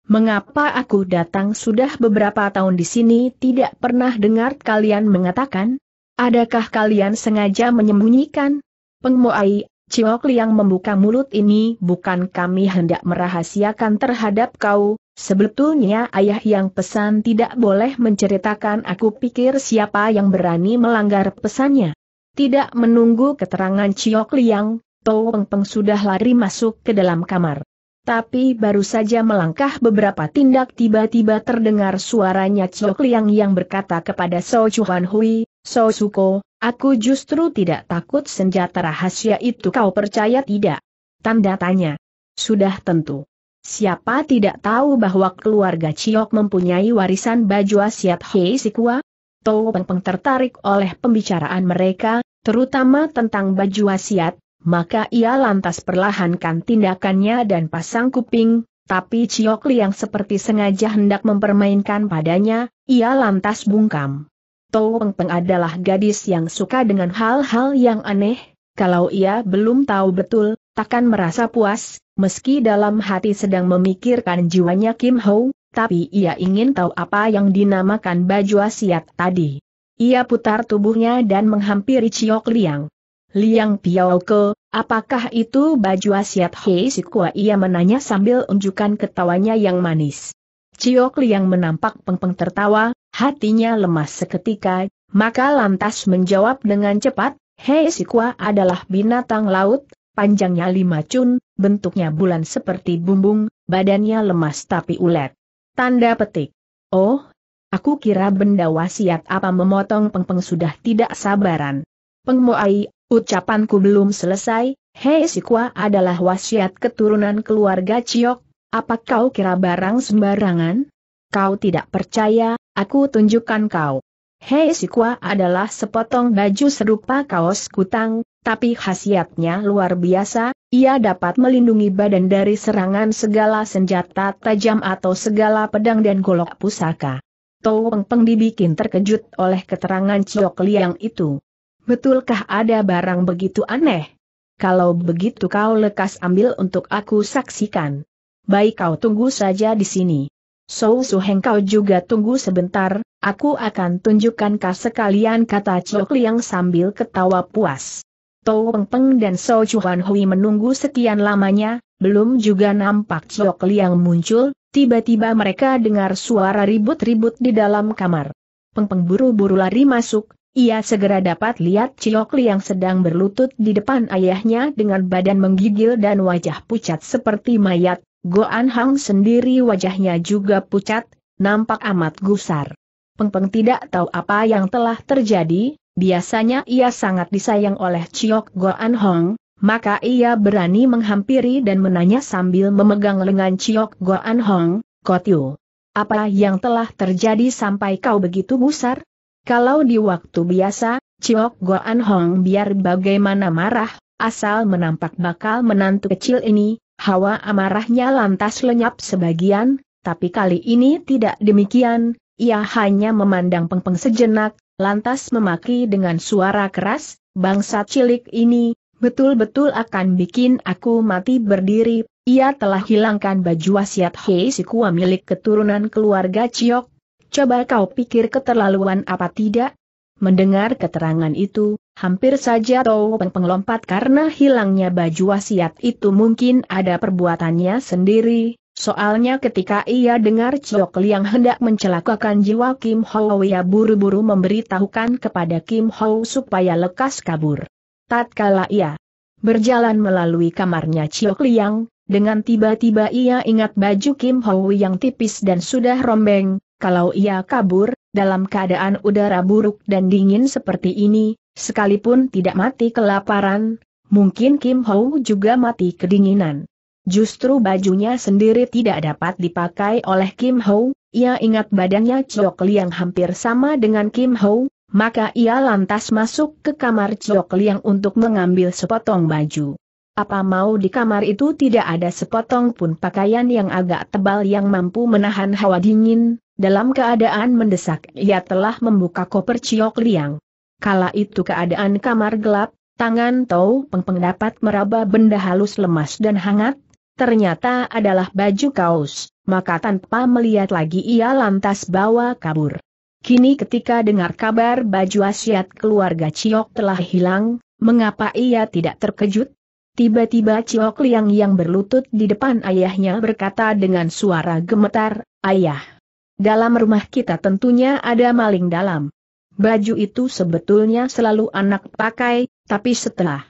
Mengapa aku datang sudah beberapa tahun di sini tidak pernah dengar kalian mengatakan? Adakah kalian sengaja menyembunyikan? Pengmoai, Ciok Liang membuka mulut ini bukan kami hendak merahasiakan terhadap kau, Sebetulnya ayah yang pesan tidak boleh menceritakan aku pikir siapa yang berani melanggar pesannya. Tidak menunggu keterangan Ciok Liang, Tou Peng sudah lari masuk ke dalam kamar. Tapi baru saja melangkah beberapa tindak tiba-tiba terdengar suaranya Ciok Liang yang berkata kepada So Chuan Hui, So Suko, aku justru tidak takut senjata rahasia itu kau percaya tidak? Tanda tanya. Sudah tentu. Siapa tidak tahu bahwa keluarga Ciok mempunyai warisan baju asiat Hei Sikwa? Tau Peng Peng tertarik oleh pembicaraan mereka, terutama tentang baju asiat, maka ia lantas perlahankan tindakannya dan pasang kuping, tapi Ciok Liang seperti sengaja hendak mempermainkan padanya, ia lantas bungkam. Tau Peng Peng adalah gadis yang suka dengan hal-hal yang aneh, kalau ia belum tahu betul, takkan merasa puas, meski dalam hati sedang memikirkan jiwanya Kim Ho, tapi ia ingin tahu apa yang dinamakan baju asiat tadi. Ia putar tubuhnya dan menghampiri Chiok Liang. Liang Piao apakah itu baju asiat Hei Sikwa? Ia menanya sambil unjukkan ketawanya yang manis. Chiok Liang menampak pengpeng tertawa, hatinya lemas seketika, maka lantas menjawab dengan cepat, Hei Sikwa adalah binatang laut, panjangnya lima cun, bentuknya bulan seperti bumbung, badannya lemas tapi ulet. Tanda petik. Oh, aku kira benda wasiat apa memotong pengpeng -peng sudah tidak sabaran. Pengmoai, ucapanku belum selesai, Hei Sikwa adalah wasiat keturunan keluarga Ciok, apa kau kira barang sembarangan? Kau tidak percaya, aku tunjukkan kau. Hei Sikwa adalah sepotong baju serupa kaos kutang, tapi khasiatnya luar biasa, ia dapat melindungi badan dari serangan segala senjata tajam atau segala pedang dan golok pusaka. Tau Peng Peng dibikin terkejut oleh keterangan Ciok Liang itu. Betulkah ada barang begitu aneh? Kalau begitu kau lekas ambil untuk aku saksikan. Baik kau tunggu saja di sini. Sou Suheng kau juga tunggu sebentar, aku akan tunjukkan kau sekalian kata Cio Liang sambil ketawa puas. Tou Peng Peng dan So Chuan Hui menunggu sekian lamanya, belum juga nampak Chok Liang muncul, tiba-tiba mereka dengar suara ribut-ribut di dalam kamar. Peng Peng buru-buru lari masuk, ia segera dapat lihat Chok Liang sedang berlutut di depan ayahnya dengan badan menggigil dan wajah pucat seperti mayat, Goan Hang sendiri wajahnya juga pucat, nampak amat gusar. Peng Peng tidak tahu apa yang telah terjadi, Biasanya ia sangat disayang oleh Chiok Goan Hong, maka ia berani menghampiri dan menanya sambil memegang lengan Chiok Goan Hong, Kotiu. Apa yang telah terjadi sampai kau begitu gusar? Kalau di waktu biasa, Chiok Goan Hong biar bagaimana marah, asal menampak bakal menantu kecil ini, hawa amarahnya lantas lenyap sebagian, tapi kali ini tidak demikian, ia hanya memandang Pengpeng -peng sejenak, lantas memaki dengan suara keras, bangsa cilik ini, betul-betul akan bikin aku mati berdiri, ia telah hilangkan baju wasiat Hei Sikua milik keturunan keluarga Ciok, coba kau pikir keterlaluan apa tidak? Mendengar keterangan itu, hampir saja Tau Peng Peng karena hilangnya baju wasiat itu mungkin ada perbuatannya sendiri, Soalnya ketika ia dengar Chok Liang hendak mencelakakan jiwa Kim Ho ia buru-buru memberitahukan kepada Kim Ho supaya lekas kabur. Tatkala ia berjalan melalui kamarnya Chok Liang, dengan tiba-tiba ia ingat baju Kim Ho yang tipis dan sudah rombeng, kalau ia kabur, dalam keadaan udara buruk dan dingin seperti ini, sekalipun tidak mati kelaparan, mungkin Kim Ho juga mati kedinginan. Justru bajunya sendiri tidak dapat dipakai oleh Kim Ho, ia ingat badannya Chok Liang hampir sama dengan Kim Ho, maka ia lantas masuk ke kamar Chok Liang untuk mengambil sepotong baju. Apa mau di kamar itu tidak ada sepotong pun pakaian yang agak tebal yang mampu menahan hawa dingin, dalam keadaan mendesak ia telah membuka koper Chok Liang. Kala itu keadaan kamar gelap, tangan Tau Peng Peng dapat meraba benda halus lemas dan hangat, ternyata adalah baju kaos, maka tanpa melihat lagi ia lantas bawa kabur. Kini ketika dengar kabar baju asiat keluarga Ciok telah hilang, mengapa ia tidak terkejut? Tiba-tiba Ciok Liang yang berlutut di depan ayahnya berkata dengan suara gemetar, Ayah, dalam rumah kita tentunya ada maling dalam. Baju itu sebetulnya selalu anak pakai, tapi setelah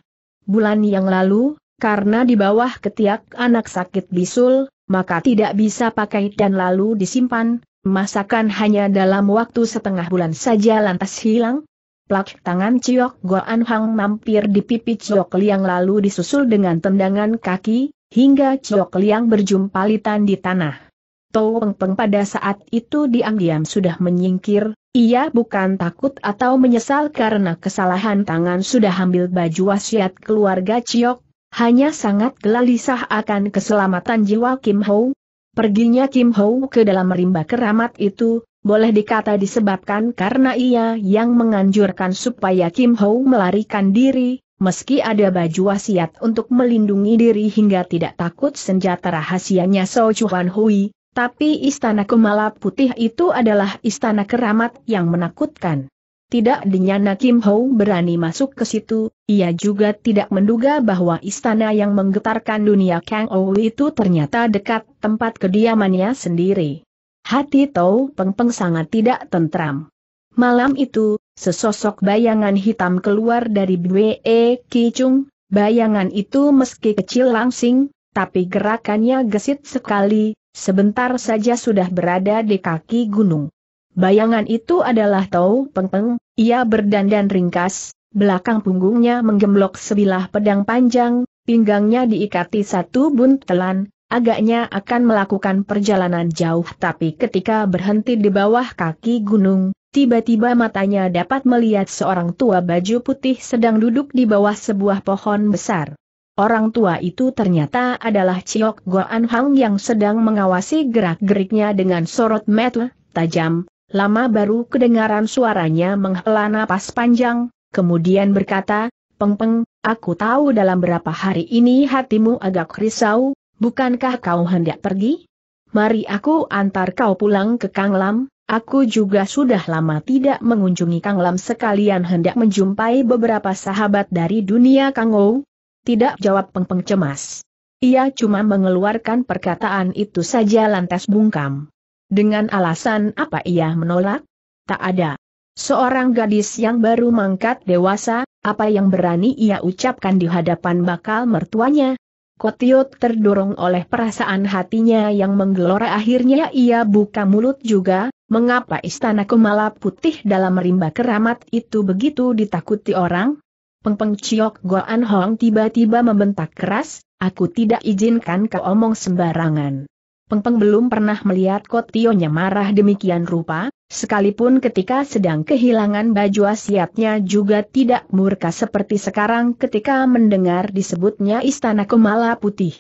bulan yang lalu, karena di bawah ketiak anak sakit bisul, maka tidak bisa pakai dan lalu disimpan, masakan hanya dalam waktu setengah bulan saja lantas hilang. Plak tangan Ciok Goan Hang mampir di pipi Ciok Liang lalu disusul dengan tendangan kaki, hingga Ciok Liang berjumpa litan di tanah. Tau Peng Peng pada saat itu diam-diam sudah menyingkir, ia bukan takut atau menyesal karena kesalahan tangan sudah ambil baju wasiat keluarga Ciok hanya sangat gelisah akan keselamatan jiwa Kim Ho. Perginya Kim Ho ke dalam rimba keramat itu, boleh dikata disebabkan karena ia yang menganjurkan supaya Kim Ho melarikan diri, meski ada baju wasiat untuk melindungi diri hingga tidak takut senjata rahasianya So Chuan Hui, tapi istana Kumala Putih itu adalah istana keramat yang menakutkan. Tidak dinyana Kim Ho berani masuk ke situ, ia juga tidak menduga bahwa istana yang menggetarkan dunia Kang Ou itu ternyata dekat tempat kediamannya sendiri. Hati Tau Peng Peng sangat tidak tentram. Malam itu, sesosok bayangan hitam keluar dari Bwe Kichung, bayangan itu meski kecil langsing, tapi gerakannya gesit sekali, sebentar saja sudah berada di kaki gunung. Bayangan itu adalah Tau Peng Peng, ia berdandan ringkas, belakang punggungnya menggemblok sebilah pedang panjang, pinggangnya diikati satu buntelan, agaknya akan melakukan perjalanan jauh tapi ketika berhenti di bawah kaki gunung, tiba-tiba matanya dapat melihat seorang tua baju putih sedang duduk di bawah sebuah pohon besar. Orang tua itu ternyata adalah Ciok Goan Hang yang sedang mengawasi gerak-geriknya dengan sorot mata tajam, Lama baru kedengaran suaranya menghela napas panjang, kemudian berkata, Peng-peng, aku tahu dalam berapa hari ini hatimu agak risau, bukankah kau hendak pergi? Mari aku antar kau pulang ke Kang Lam. aku juga sudah lama tidak mengunjungi Kang Lam sekalian hendak menjumpai beberapa sahabat dari dunia Kang Ou. Tidak jawab Peng-peng cemas. Ia cuma mengeluarkan perkataan itu saja lantas bungkam. Dengan alasan apa ia menolak? Tak ada. Seorang gadis yang baru mangkat dewasa, apa yang berani ia ucapkan di hadapan bakal mertuanya? Kotio terdorong oleh perasaan hatinya yang menggelora akhirnya ia buka mulut juga, mengapa istana kemala Putih dalam rimba keramat itu begitu ditakuti orang? Pengpeng Ciok Goan Hong tiba-tiba membentak keras, aku tidak izinkan kau omong sembarangan. Pengpeng belum pernah melihat Kotionya marah demikian rupa, sekalipun ketika sedang kehilangan baju asiatnya juga tidak murka seperti sekarang ketika mendengar disebutnya Istana Kemala Putih.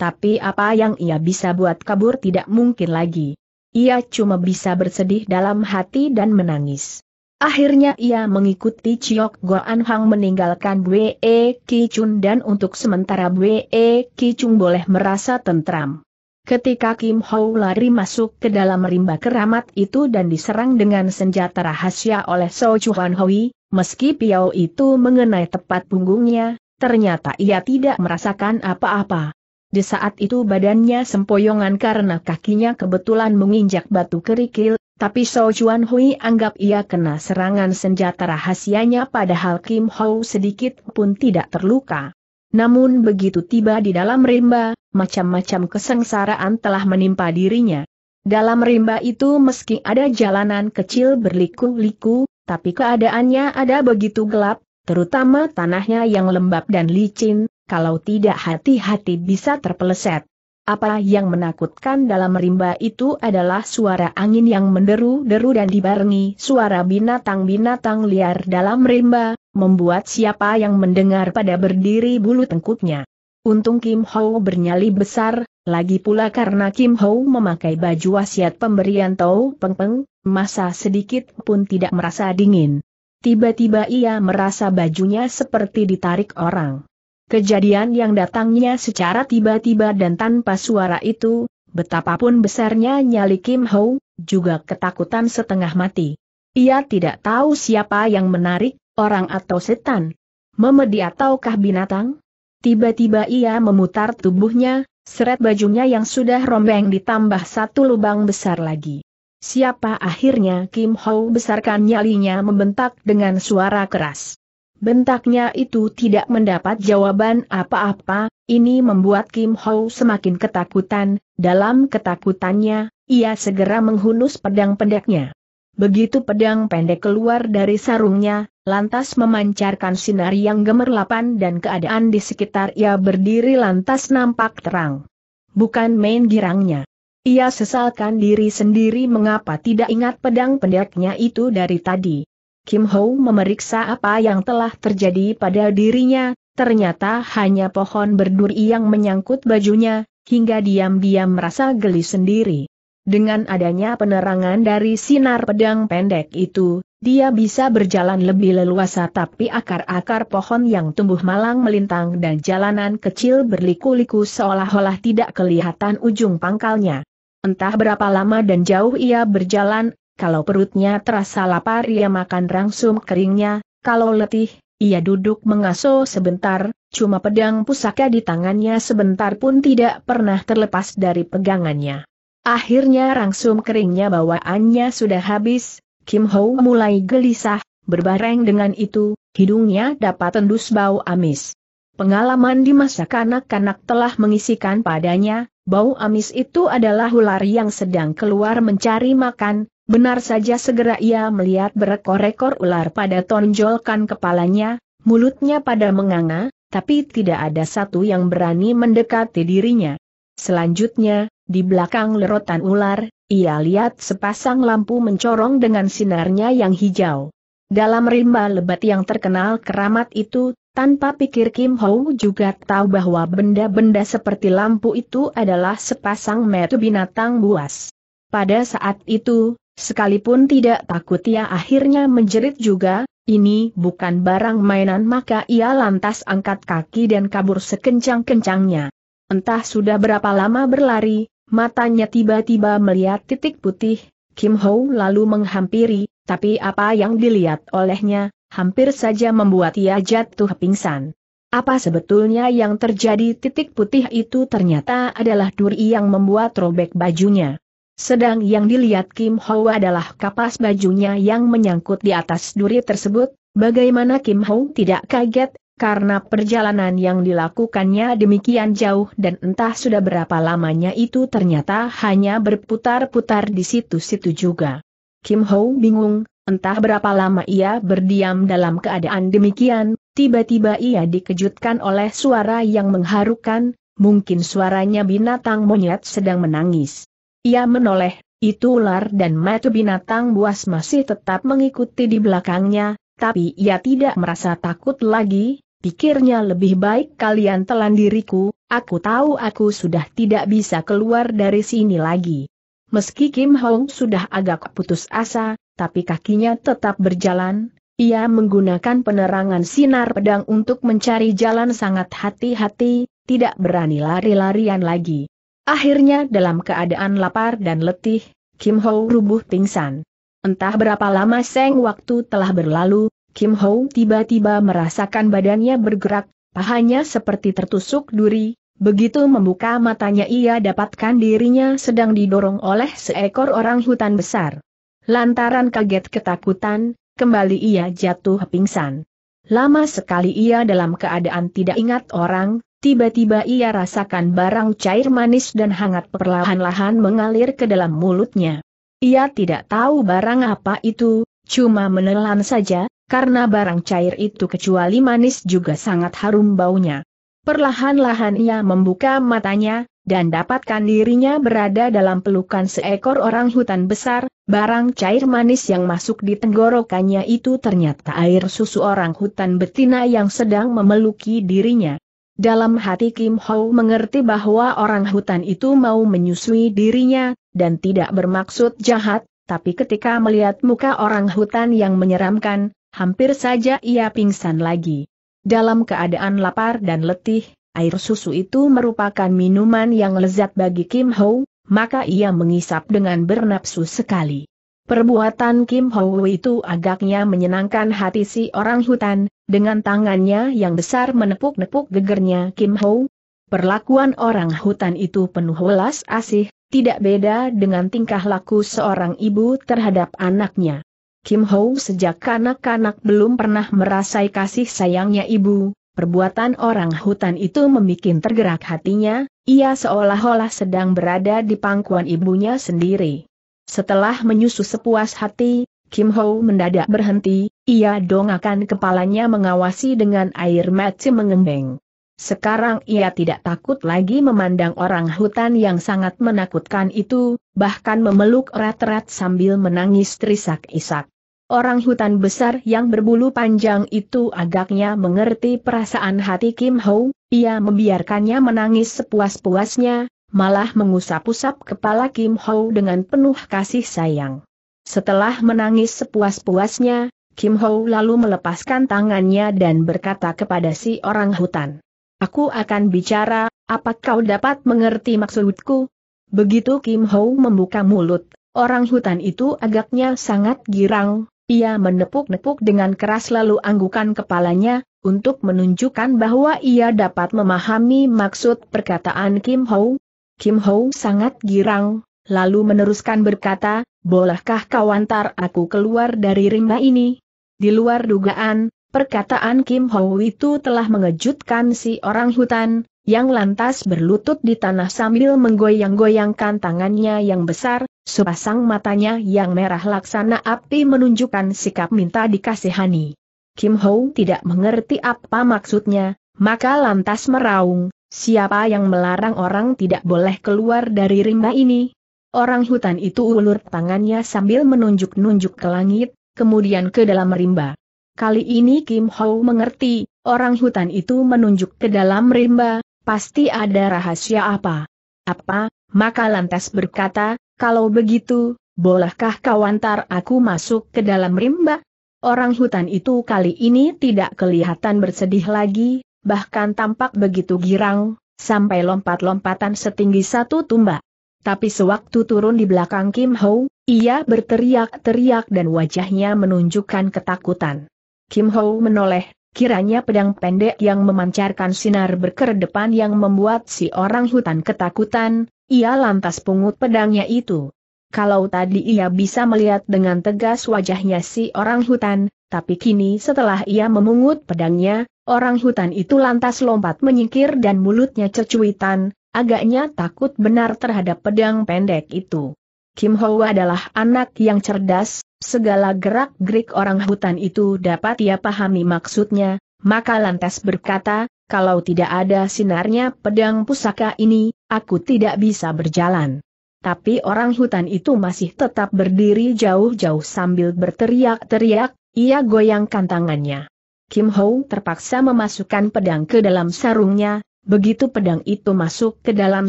Tapi apa yang ia bisa buat kabur tidak mungkin lagi. Ia cuma bisa bersedih dalam hati dan menangis. Akhirnya ia mengikuti Chiok Goan Hang meninggalkan Bwe Kichun dan untuk sementara Bwe Kichun boleh merasa tentram. Ketika Kim Ho lari masuk ke dalam rimba keramat itu dan diserang dengan senjata rahasia oleh So Chuan Hui, meski Piao itu mengenai tepat punggungnya, ternyata ia tidak merasakan apa-apa. Di saat itu badannya sempoyongan karena kakinya kebetulan menginjak batu kerikil, tapi So Chuan Hui anggap ia kena serangan senjata rahasianya padahal Kim Ho sedikit pun tidak terluka. Namun begitu tiba di dalam rimba, macam-macam kesengsaraan telah menimpa dirinya. Dalam rimba itu meski ada jalanan kecil berliku-liku, tapi keadaannya ada begitu gelap, terutama tanahnya yang lembab dan licin, kalau tidak hati-hati bisa terpeleset. Apa yang menakutkan dalam rimba itu adalah suara angin yang menderu-deru dan dibarengi suara binatang-binatang liar dalam rimba, membuat siapa yang mendengar pada berdiri bulu tengkuknya. Untung Kim Ho bernyali besar, lagi pula karena Kim Ho memakai baju wasiat pemberian Tau Peng Peng, masa sedikit pun tidak merasa dingin. Tiba-tiba ia merasa bajunya seperti ditarik orang. Kejadian yang datangnya secara tiba-tiba dan tanpa suara itu, betapapun besarnya nyali Kim Ho, juga ketakutan setengah mati. Ia tidak tahu siapa yang menarik, Orang atau setan? Memedi ataukah binatang? Tiba-tiba ia memutar tubuhnya, seret bajunya yang sudah rombeng ditambah satu lubang besar lagi. Siapa akhirnya Kim Ho besarkan nyalinya membentak dengan suara keras. Bentaknya itu tidak mendapat jawaban apa-apa, ini membuat Kim Ho semakin ketakutan, dalam ketakutannya, ia segera menghunus pedang pendeknya. Begitu pedang pendek keluar dari sarungnya, lantas memancarkan sinar yang gemerlapan dan keadaan di sekitar ia berdiri lantas nampak terang. Bukan main girangnya. Ia sesalkan diri sendiri mengapa tidak ingat pedang pendeknya itu dari tadi. Kim Ho memeriksa apa yang telah terjadi pada dirinya, ternyata hanya pohon berduri yang menyangkut bajunya, hingga diam-diam merasa geli sendiri. Dengan adanya penerangan dari sinar pedang pendek itu, dia bisa berjalan lebih leluasa tapi akar-akar pohon yang tumbuh malang melintang dan jalanan kecil berliku-liku seolah-olah tidak kelihatan ujung pangkalnya. Entah berapa lama dan jauh ia berjalan, kalau perutnya terasa lapar ia makan rangsum keringnya, kalau letih, ia duduk mengasuh sebentar, cuma pedang pusaka di tangannya sebentar pun tidak pernah terlepas dari pegangannya. Akhirnya rangsum keringnya bawaannya sudah habis, Kim Ho mulai gelisah, berbareng dengan itu, hidungnya dapat tendus bau amis. Pengalaman di masa kanak-kanak telah mengisikan padanya, bau amis itu adalah ular yang sedang keluar mencari makan, benar saja segera ia melihat berekor-ekor ular pada tonjolkan kepalanya, mulutnya pada menganga, tapi tidak ada satu yang berani mendekati dirinya. Selanjutnya, di belakang lerotan ular, ia lihat sepasang lampu mencorong dengan sinarnya yang hijau. Dalam rimba lebat yang terkenal keramat itu, tanpa pikir Kim Ho juga tahu bahwa benda-benda seperti lampu itu adalah sepasang metu binatang buas. Pada saat itu, sekalipun tidak takut ia akhirnya menjerit juga, ini bukan barang mainan maka ia lantas angkat kaki dan kabur sekencang-kencangnya. Entah sudah berapa lama berlari, Matanya tiba-tiba melihat titik putih, Kim Ho lalu menghampiri, tapi apa yang dilihat olehnya, hampir saja membuat ia jatuh pingsan. Apa sebetulnya yang terjadi titik putih itu ternyata adalah duri yang membuat robek bajunya. Sedang yang dilihat Kim Ho adalah kapas bajunya yang menyangkut di atas duri tersebut, bagaimana Kim Ho tidak kaget, karena perjalanan yang dilakukannya demikian jauh dan entah sudah berapa lamanya itu ternyata hanya berputar-putar di situ-situ juga. Kim Ho bingung, entah berapa lama ia berdiam dalam keadaan demikian, tiba-tiba ia dikejutkan oleh suara yang mengharukan, mungkin suaranya binatang monyet sedang menangis. Ia menoleh, itu ular dan mata binatang buas masih tetap mengikuti di belakangnya, tapi ia tidak merasa takut lagi, pikirnya lebih baik kalian telan diriku, aku tahu aku sudah tidak bisa keluar dari sini lagi. Meski Kim Hong sudah agak putus asa, tapi kakinya tetap berjalan, ia menggunakan penerangan sinar pedang untuk mencari jalan sangat hati-hati, tidak berani lari-larian lagi. Akhirnya dalam keadaan lapar dan letih, Kim Hong rubuh pingsan. Entah berapa lama seng waktu telah berlalu, Kim Ho tiba-tiba merasakan badannya bergerak, pahanya seperti tertusuk duri, begitu membuka matanya ia dapatkan dirinya sedang didorong oleh seekor orang hutan besar. Lantaran kaget ketakutan, kembali ia jatuh pingsan. Lama sekali ia dalam keadaan tidak ingat orang, tiba-tiba ia rasakan barang cair manis dan hangat perlahan-lahan mengalir ke dalam mulutnya. Ia tidak tahu barang apa itu, cuma menelan saja, karena barang cair itu kecuali manis juga sangat harum baunya. Perlahan-lahan ia membuka matanya, dan dapatkan dirinya berada dalam pelukan seekor orang hutan besar, barang cair manis yang masuk di tenggorokannya itu ternyata air susu orang hutan betina yang sedang memeluki dirinya. Dalam hati Kim Ho mengerti bahwa orang hutan itu mau menyusui dirinya, dan tidak bermaksud jahat, tapi ketika melihat muka orang hutan yang menyeramkan, hampir saja ia pingsan lagi. Dalam keadaan lapar dan letih, air susu itu merupakan minuman yang lezat bagi Kim Ho, maka ia mengisap dengan bernapsu sekali. Perbuatan Kim Ho itu agaknya menyenangkan hati si orang hutan, dengan tangannya yang besar menepuk-nepuk gegernya Kim Ho. Perlakuan orang hutan itu penuh welas asih, tidak beda dengan tingkah laku seorang ibu terhadap anaknya. Kim Ho sejak kanak-kanak belum pernah merasai kasih sayangnya ibu, perbuatan orang hutan itu membuat tergerak hatinya, ia seolah-olah sedang berada di pangkuan ibunya sendiri. Setelah menyusu sepuas hati, Kim Ho mendadak berhenti, ia dongakan kepalanya mengawasi dengan air mata mengembeng. Sekarang ia tidak takut lagi memandang orang hutan yang sangat menakutkan itu, bahkan memeluk erat-erat sambil menangis terisak-isak. Orang hutan besar yang berbulu panjang itu agaknya mengerti perasaan hati Kim Ho, ia membiarkannya menangis sepuas-puasnya, malah mengusap-usap kepala Kim Ho dengan penuh kasih sayang. Setelah menangis sepuas-puasnya, Kim Ho lalu melepaskan tangannya dan berkata kepada si orang hutan. Aku akan bicara, apa kau dapat mengerti maksudku? Begitu Kim Ho membuka mulut, orang hutan itu agaknya sangat girang, ia menepuk-nepuk dengan keras lalu anggukan kepalanya, untuk menunjukkan bahwa ia dapat memahami maksud perkataan Kim Ho. Kim Ho sangat girang, lalu meneruskan berkata, bolehkah kau antar aku keluar dari rimba ini? Di luar dugaan, perkataan Kim Ho itu telah mengejutkan si orang hutan, yang lantas berlutut di tanah sambil menggoyang-goyangkan tangannya yang besar, sepasang matanya yang merah laksana api menunjukkan sikap minta dikasihani. Kim Ho tidak mengerti apa maksudnya, maka lantas meraung, siapa yang melarang orang tidak boleh keluar dari rimba ini? Orang hutan itu ulur tangannya sambil menunjuk-nunjuk ke langit, kemudian ke dalam rimba. Kali ini Kim Ho mengerti, orang hutan itu menunjuk ke dalam rimba, Pasti ada rahasia apa? Apa? Maka lantas berkata, kalau begitu, bolehkah kau antar aku masuk ke dalam rimba? Orang hutan itu kali ini tidak kelihatan bersedih lagi, bahkan tampak begitu girang, sampai lompat-lompatan setinggi satu tumbak. Tapi sewaktu turun di belakang Kim Ho, ia berteriak-teriak dan wajahnya menunjukkan ketakutan. Kim Ho menoleh, Kiranya pedang pendek yang memancarkan sinar berkedepan yang membuat si orang hutan ketakutan, ia lantas pungut pedangnya itu. Kalau tadi ia bisa melihat dengan tegas wajahnya si orang hutan, tapi kini setelah ia memungut pedangnya, orang hutan itu lantas lompat menyingkir dan mulutnya cecuitan, agaknya takut benar terhadap pedang pendek itu. Kim Ho adalah anak yang cerdas, segala gerak-gerik orang hutan itu dapat ia pahami maksudnya, maka lantas berkata, kalau tidak ada sinarnya pedang pusaka ini, aku tidak bisa berjalan. Tapi orang hutan itu masih tetap berdiri jauh-jauh sambil berteriak-teriak, ia goyangkan tangannya. Kim Ho terpaksa memasukkan pedang ke dalam sarungnya, begitu pedang itu masuk ke dalam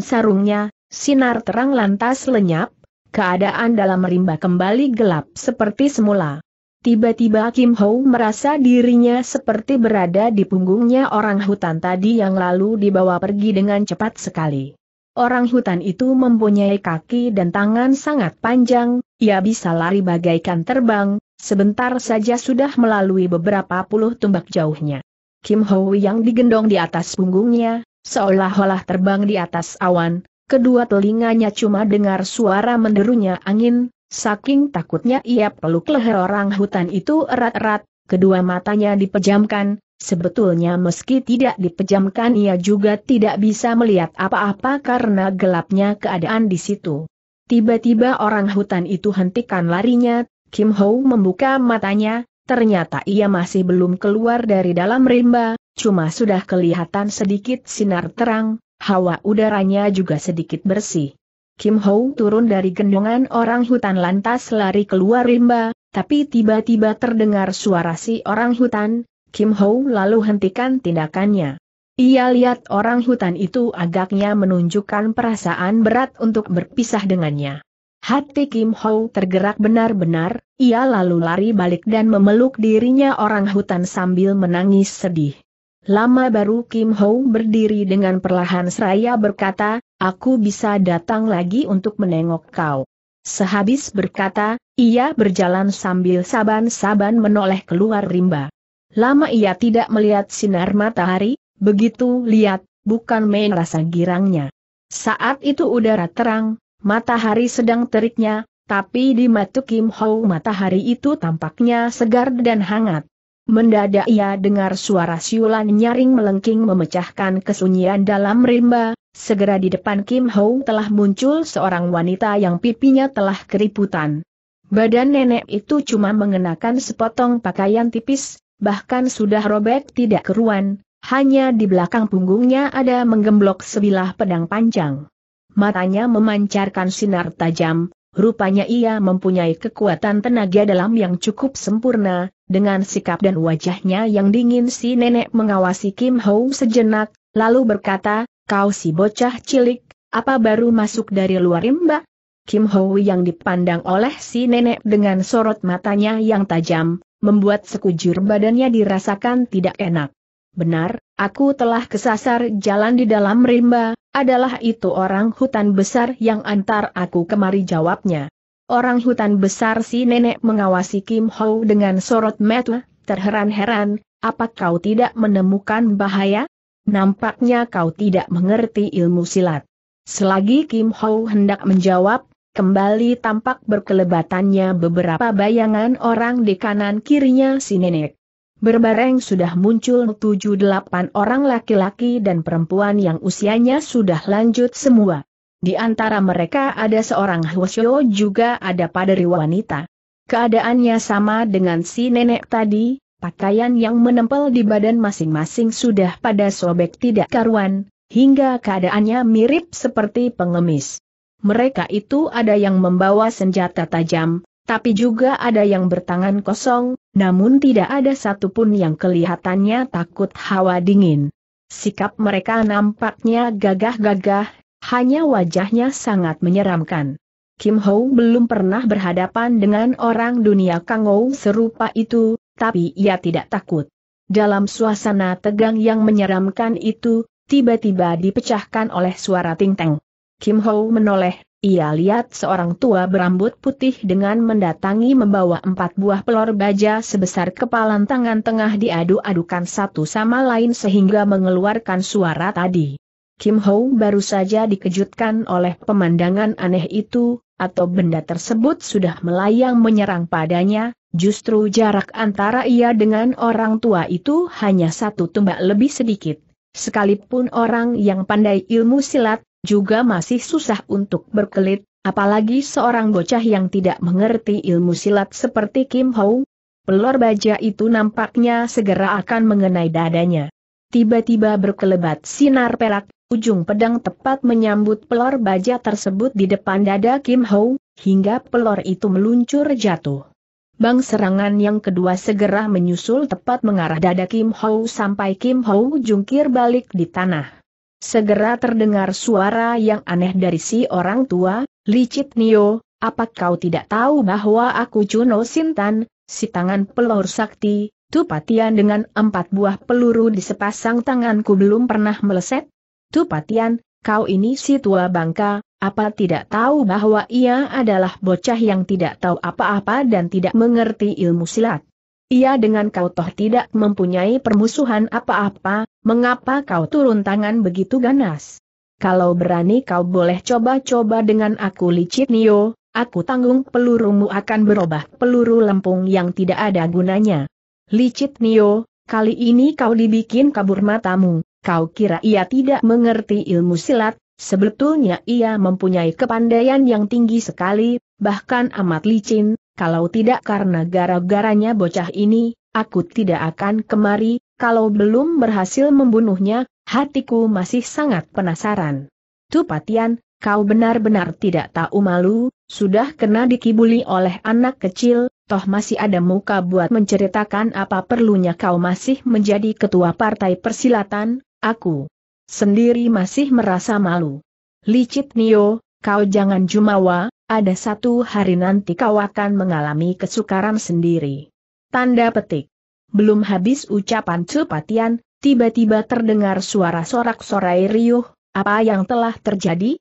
sarungnya, sinar terang lantas lenyap, Keadaan dalam rimba kembali gelap seperti semula. Tiba-tiba Kim Ho merasa dirinya seperti berada di punggungnya orang hutan tadi yang lalu dibawa pergi dengan cepat sekali. Orang hutan itu mempunyai kaki dan tangan sangat panjang, ia bisa lari bagaikan terbang, sebentar saja sudah melalui beberapa puluh tumbak jauhnya. Kim Ho yang digendong di atas punggungnya, seolah-olah terbang di atas awan, kedua telinganya cuma dengar suara menderunya angin, saking takutnya ia peluk leher orang hutan itu erat-erat, kedua matanya dipejamkan, sebetulnya meski tidak dipejamkan ia juga tidak bisa melihat apa-apa karena gelapnya keadaan di situ. Tiba-tiba orang hutan itu hentikan larinya, Kim Ho membuka matanya, ternyata ia masih belum keluar dari dalam rimba, cuma sudah kelihatan sedikit sinar terang, Hawa udaranya juga sedikit bersih. Kim Ho turun dari gendongan orang hutan lantas lari keluar rimba, tapi tiba-tiba terdengar suara si orang hutan, Kim Ho lalu hentikan tindakannya. Ia lihat orang hutan itu agaknya menunjukkan perasaan berat untuk berpisah dengannya. Hati Kim Ho tergerak benar-benar, ia lalu lari balik dan memeluk dirinya orang hutan sambil menangis sedih. Lama baru Kim Ho berdiri dengan perlahan seraya berkata, aku bisa datang lagi untuk menengok kau. Sehabis berkata, ia berjalan sambil saban-saban menoleh keluar rimba. Lama ia tidak melihat sinar matahari, begitu lihat, bukan main rasa girangnya. Saat itu udara terang, matahari sedang teriknya, tapi di mata Kim Ho matahari itu tampaknya segar dan hangat. Mendadak ia dengar suara siulan nyaring melengking memecahkan kesunyian dalam rimba, segera di depan Kim Ho telah muncul seorang wanita yang pipinya telah keriputan. Badan nenek itu cuma mengenakan sepotong pakaian tipis, bahkan sudah robek tidak keruan, hanya di belakang punggungnya ada menggemblok sebilah pedang panjang. Matanya memancarkan sinar tajam, Rupanya ia mempunyai kekuatan tenaga dalam yang cukup sempurna, dengan sikap dan wajahnya yang dingin si nenek mengawasi Kim Hou sejenak, lalu berkata, kau si bocah cilik, apa baru masuk dari luar imba? Kim Hou yang dipandang oleh si nenek dengan sorot matanya yang tajam, membuat sekujur badannya dirasakan tidak enak. Benar, aku telah kesasar jalan di dalam rimba, adalah itu orang hutan besar yang antar aku kemari jawabnya. Orang hutan besar si nenek mengawasi Kim Ho dengan sorot mata, terheran-heran, apa kau tidak menemukan bahaya? Nampaknya kau tidak mengerti ilmu silat. Selagi Kim Ho hendak menjawab, kembali tampak berkelebatannya beberapa bayangan orang di kanan kirinya si nenek. Berbareng sudah muncul 7-8 orang laki-laki dan perempuan yang usianya sudah lanjut semua. Di antara mereka ada seorang Hwasyo juga ada paderi wanita. Keadaannya sama dengan si nenek tadi, pakaian yang menempel di badan masing-masing sudah pada sobek tidak karuan, hingga keadaannya mirip seperti pengemis. Mereka itu ada yang membawa senjata tajam, tapi juga ada yang bertangan kosong, namun tidak ada satupun yang kelihatannya takut hawa dingin. Sikap mereka nampaknya gagah-gagah, hanya wajahnya sangat menyeramkan. Kim Ho belum pernah berhadapan dengan orang dunia Kangou serupa itu, tapi ia tidak takut. Dalam suasana tegang yang menyeramkan itu, tiba-tiba dipecahkan oleh suara ting-teng. Kim Ho menoleh ia lihat seorang tua berambut putih dengan mendatangi membawa empat buah pelor baja sebesar kepalan tangan tengah diadu-adukan satu sama lain sehingga mengeluarkan suara tadi. Kim Ho baru saja dikejutkan oleh pemandangan aneh itu, atau benda tersebut sudah melayang menyerang padanya, justru jarak antara ia dengan orang tua itu hanya satu tumbak lebih sedikit. Sekalipun orang yang pandai ilmu silat, juga masih susah untuk berkelit, apalagi seorang bocah yang tidak mengerti ilmu silat seperti Kim Hou. Pelor baja itu nampaknya segera akan mengenai dadanya. Tiba-tiba berkelebat sinar perak, ujung pedang tepat menyambut pelor baja tersebut di depan dada Kim Hou, hingga pelor itu meluncur jatuh. Bang serangan yang kedua segera menyusul tepat mengarah dada Kim Hou sampai Kim Hou jungkir balik di tanah. Segera terdengar suara yang aneh dari si orang tua, Licit Nio, apa kau tidak tahu bahwa aku Juno Sintan, si tangan pelor sakti, Tupatian dengan empat buah peluru di sepasang tanganku belum pernah meleset? Tupatian, kau ini si tua bangka, apa tidak tahu bahwa ia adalah bocah yang tidak tahu apa-apa dan tidak mengerti ilmu silat? Ia dengan kau toh tidak mempunyai permusuhan apa-apa, mengapa kau turun tangan begitu ganas? Kalau berani kau boleh coba-coba dengan aku licit Nio, aku tanggung pelurumu akan berubah peluru lempung yang tidak ada gunanya. Licit Nio, kali ini kau dibikin kabur matamu, kau kira ia tidak mengerti ilmu silat, sebetulnya ia mempunyai kepandaian yang tinggi sekali, bahkan amat licin, kalau tidak karena gara-garanya bocah ini, aku tidak akan kemari, kalau belum berhasil membunuhnya, hatiku masih sangat penasaran. Tupatian, kau benar-benar tidak tahu malu, sudah kena dikibuli oleh anak kecil, toh masih ada muka buat menceritakan apa perlunya kau masih menjadi ketua partai persilatan, aku sendiri masih merasa malu. Licit Nio, kau jangan jumawa, ada satu hari nanti kau akan mengalami kesukaran sendiri. Tanda petik. Belum habis ucapan Cepatian, tiba-tiba terdengar suara sorak-sorai riuh, apa yang telah terjadi?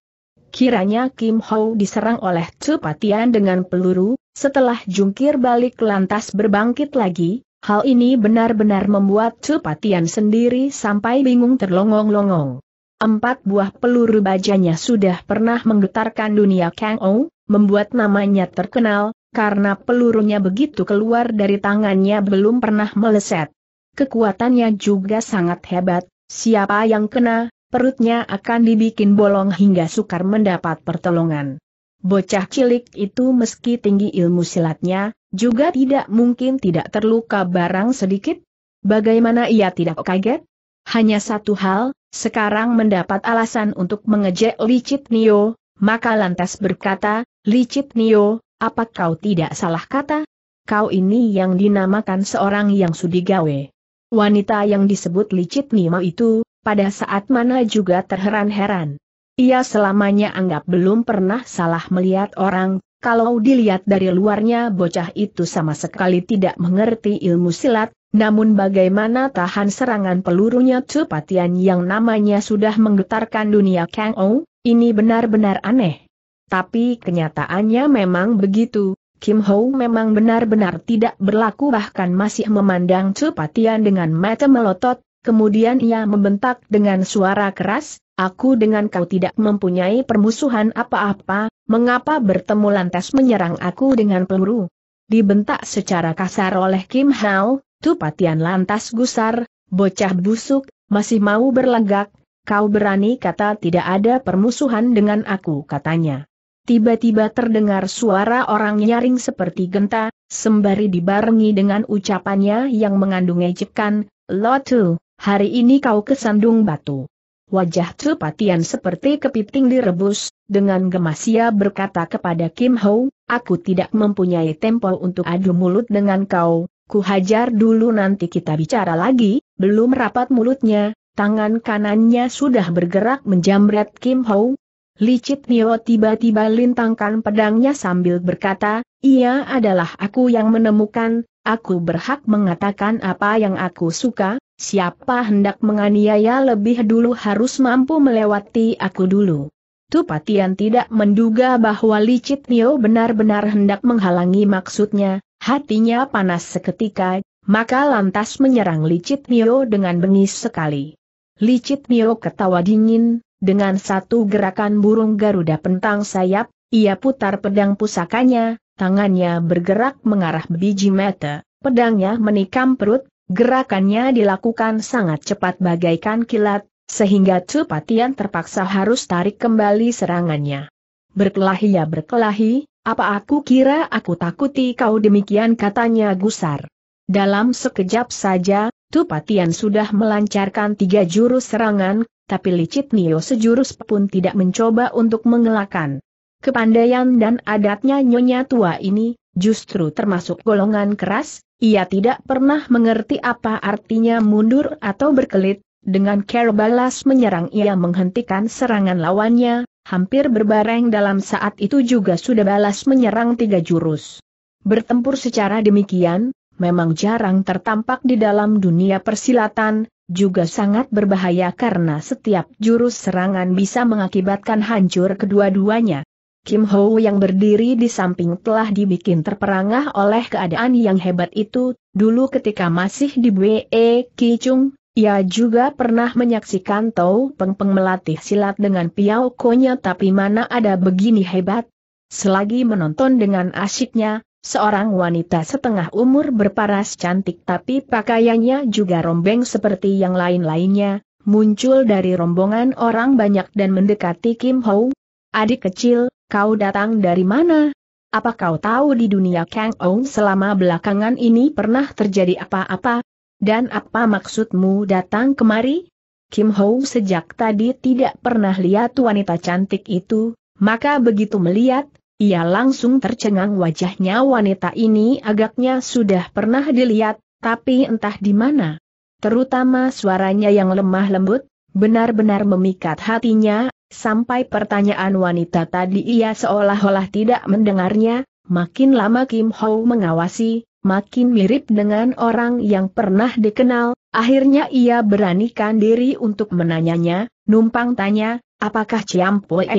Kiranya Kim Ho diserang oleh Cepatian dengan peluru, setelah jungkir balik lantas berbangkit lagi, Hal ini benar-benar membuat cepatian sendiri sampai bingung terlongong-longong. Empat buah peluru bajanya sudah pernah menggetarkan dunia Kang Ou, membuat namanya terkenal, karena pelurunya begitu keluar dari tangannya belum pernah meleset. Kekuatannya juga sangat hebat, siapa yang kena, perutnya akan dibikin bolong hingga sukar mendapat pertolongan. Bocah cilik itu meski tinggi ilmu silatnya, juga tidak mungkin tidak terluka barang sedikit. Bagaimana ia tidak kaget? Hanya satu hal, sekarang mendapat alasan untuk mengejek licit Nio, maka lantas berkata, Licit Nio, apa kau tidak salah kata? Kau ini yang dinamakan seorang yang sudi gawe. Wanita yang disebut licit Nio itu, pada saat mana juga terheran-heran. Ia selamanya anggap belum pernah salah melihat orang, kalau dilihat dari luarnya bocah itu sama sekali tidak mengerti ilmu silat, namun bagaimana tahan serangan pelurunya Tupatian yang namanya sudah menggetarkan dunia Kang Ou, ini benar-benar aneh. Tapi kenyataannya memang begitu, Kim Ho memang benar-benar tidak berlaku bahkan masih memandang Chu dengan mata melotot, kemudian ia membentak dengan suara keras, aku dengan kau tidak mempunyai permusuhan apa-apa, mengapa bertemu lantas menyerang aku dengan peluru? Dibentak secara kasar oleh Kim Hao, Tupatian lantas gusar, bocah busuk, masih mau berlenggak, kau berani kata tidak ada permusuhan dengan aku katanya tiba-tiba terdengar suara orang nyaring seperti genta, sembari dibarengi dengan ucapannya yang mengandung ejekan, Lo tu, hari ini kau kesandung batu. Wajah tu Patian seperti kepiting direbus, dengan gemas ia berkata kepada Kim Ho, aku tidak mempunyai tempo untuk adu mulut dengan kau, ku hajar dulu nanti kita bicara lagi, belum rapat mulutnya, tangan kanannya sudah bergerak menjamret Kim Ho, Licit Nio tiba-tiba lintangkan pedangnya sambil berkata, ia adalah aku yang menemukan, aku berhak mengatakan apa yang aku suka, siapa hendak menganiaya lebih dulu harus mampu melewati aku dulu. Tupatian tidak menduga bahwa Licit Nio benar-benar hendak menghalangi maksudnya, hatinya panas seketika, maka lantas menyerang Licit Nio dengan bengis sekali. Licit Nio ketawa dingin, dengan satu gerakan burung Garuda pentang sayap, ia putar pedang pusakanya, tangannya bergerak mengarah biji mata, pedangnya menikam perut, gerakannya dilakukan sangat cepat bagaikan kilat, sehingga Cupatian terpaksa harus tarik kembali serangannya. Berkelahi ya berkelahi, apa aku kira aku takuti kau demikian katanya gusar. Dalam sekejap saja, Tupatian sudah melancarkan tiga jurus serangan, tapi licit Nio sejurus pun tidak mencoba untuk mengelakkan. Kepandaian dan adatnya nyonya tua ini, justru termasuk golongan keras, ia tidak pernah mengerti apa artinya mundur atau berkelit, dengan care balas menyerang ia menghentikan serangan lawannya, hampir berbareng dalam saat itu juga sudah balas menyerang tiga jurus. Bertempur secara demikian, memang jarang tertampak di dalam dunia persilatan, juga sangat berbahaya karena setiap jurus serangan bisa mengakibatkan hancur kedua-duanya. Kim Ho yang berdiri di samping telah dibikin terperangah oleh keadaan yang hebat itu, dulu ketika masih di B.E. Kichung, ia juga pernah menyaksikan Tau Peng Peng melatih silat dengan Piao Konya tapi mana ada begini hebat. Selagi menonton dengan asyiknya, Seorang wanita setengah umur berparas cantik tapi pakaiannya juga rombeng seperti yang lain-lainnya, muncul dari rombongan orang banyak dan mendekati Kim Ho. Adik kecil, kau datang dari mana? Apa kau tahu di dunia Kang Ong selama belakangan ini pernah terjadi apa-apa? Dan apa maksudmu datang kemari? Kim Ho sejak tadi tidak pernah lihat wanita cantik itu, maka begitu melihat, ia langsung tercengang wajahnya wanita ini agaknya sudah pernah dilihat, tapi entah di mana. Terutama suaranya yang lemah lembut, benar-benar memikat hatinya, sampai pertanyaan wanita tadi ia seolah-olah tidak mendengarnya, makin lama Kim Ho mengawasi, makin mirip dengan orang yang pernah dikenal, akhirnya ia beranikan diri untuk menanyanya, numpang tanya, apakah Ciampue?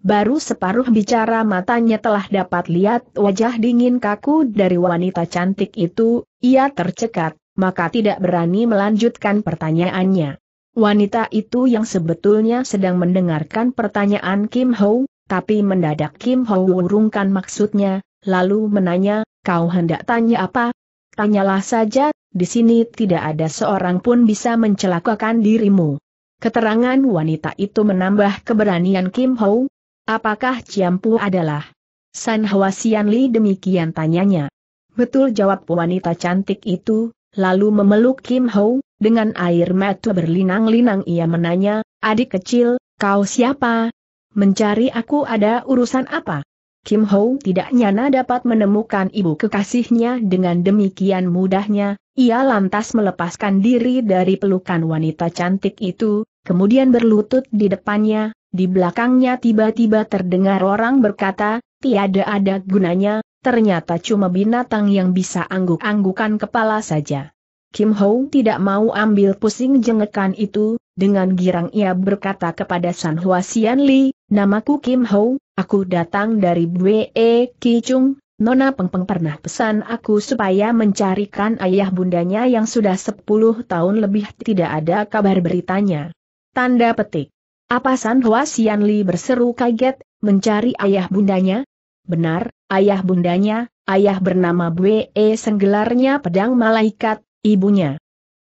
Baru separuh bicara matanya telah dapat lihat wajah dingin kaku dari wanita cantik itu, ia tercekat, maka tidak berani melanjutkan pertanyaannya. Wanita itu yang sebetulnya sedang mendengarkan pertanyaan Kim Ho, tapi mendadak Kim Ho urungkan maksudnya, lalu menanya, kau hendak tanya apa? Tanyalah saja, di sini tidak ada seorang pun bisa mencelakakan dirimu. Keterangan wanita itu menambah keberanian Kim Ho, Apakah Ciampu adalah? San Sian Li demikian tanyanya. Betul jawab wanita cantik itu, lalu memeluk Kim Ho, dengan air mata berlinang-linang ia menanya, adik kecil, kau siapa? Mencari aku ada urusan apa? Kim Ho tidak nyana dapat menemukan ibu kekasihnya dengan demikian mudahnya, ia lantas melepaskan diri dari pelukan wanita cantik itu, kemudian berlutut di depannya, di belakangnya tiba-tiba terdengar orang berkata, tiada ada gunanya, ternyata cuma binatang yang bisa angguk-anggukan kepala saja. Kim Ho tidak mau ambil pusing jengekan itu, dengan girang ia berkata kepada San Hua Sian Li, namaku Kim Ho, aku datang dari Bwe Kichung, Nona peng-peng pernah pesan aku supaya mencarikan ayah bundanya yang sudah 10 tahun lebih tidak ada kabar beritanya. Tanda petik. Apa San Hua Xian Li berseru kaget, mencari ayah bundanya? Benar, ayah bundanya, ayah bernama Bwe Senggelarnya Pedang Malaikat, ibunya.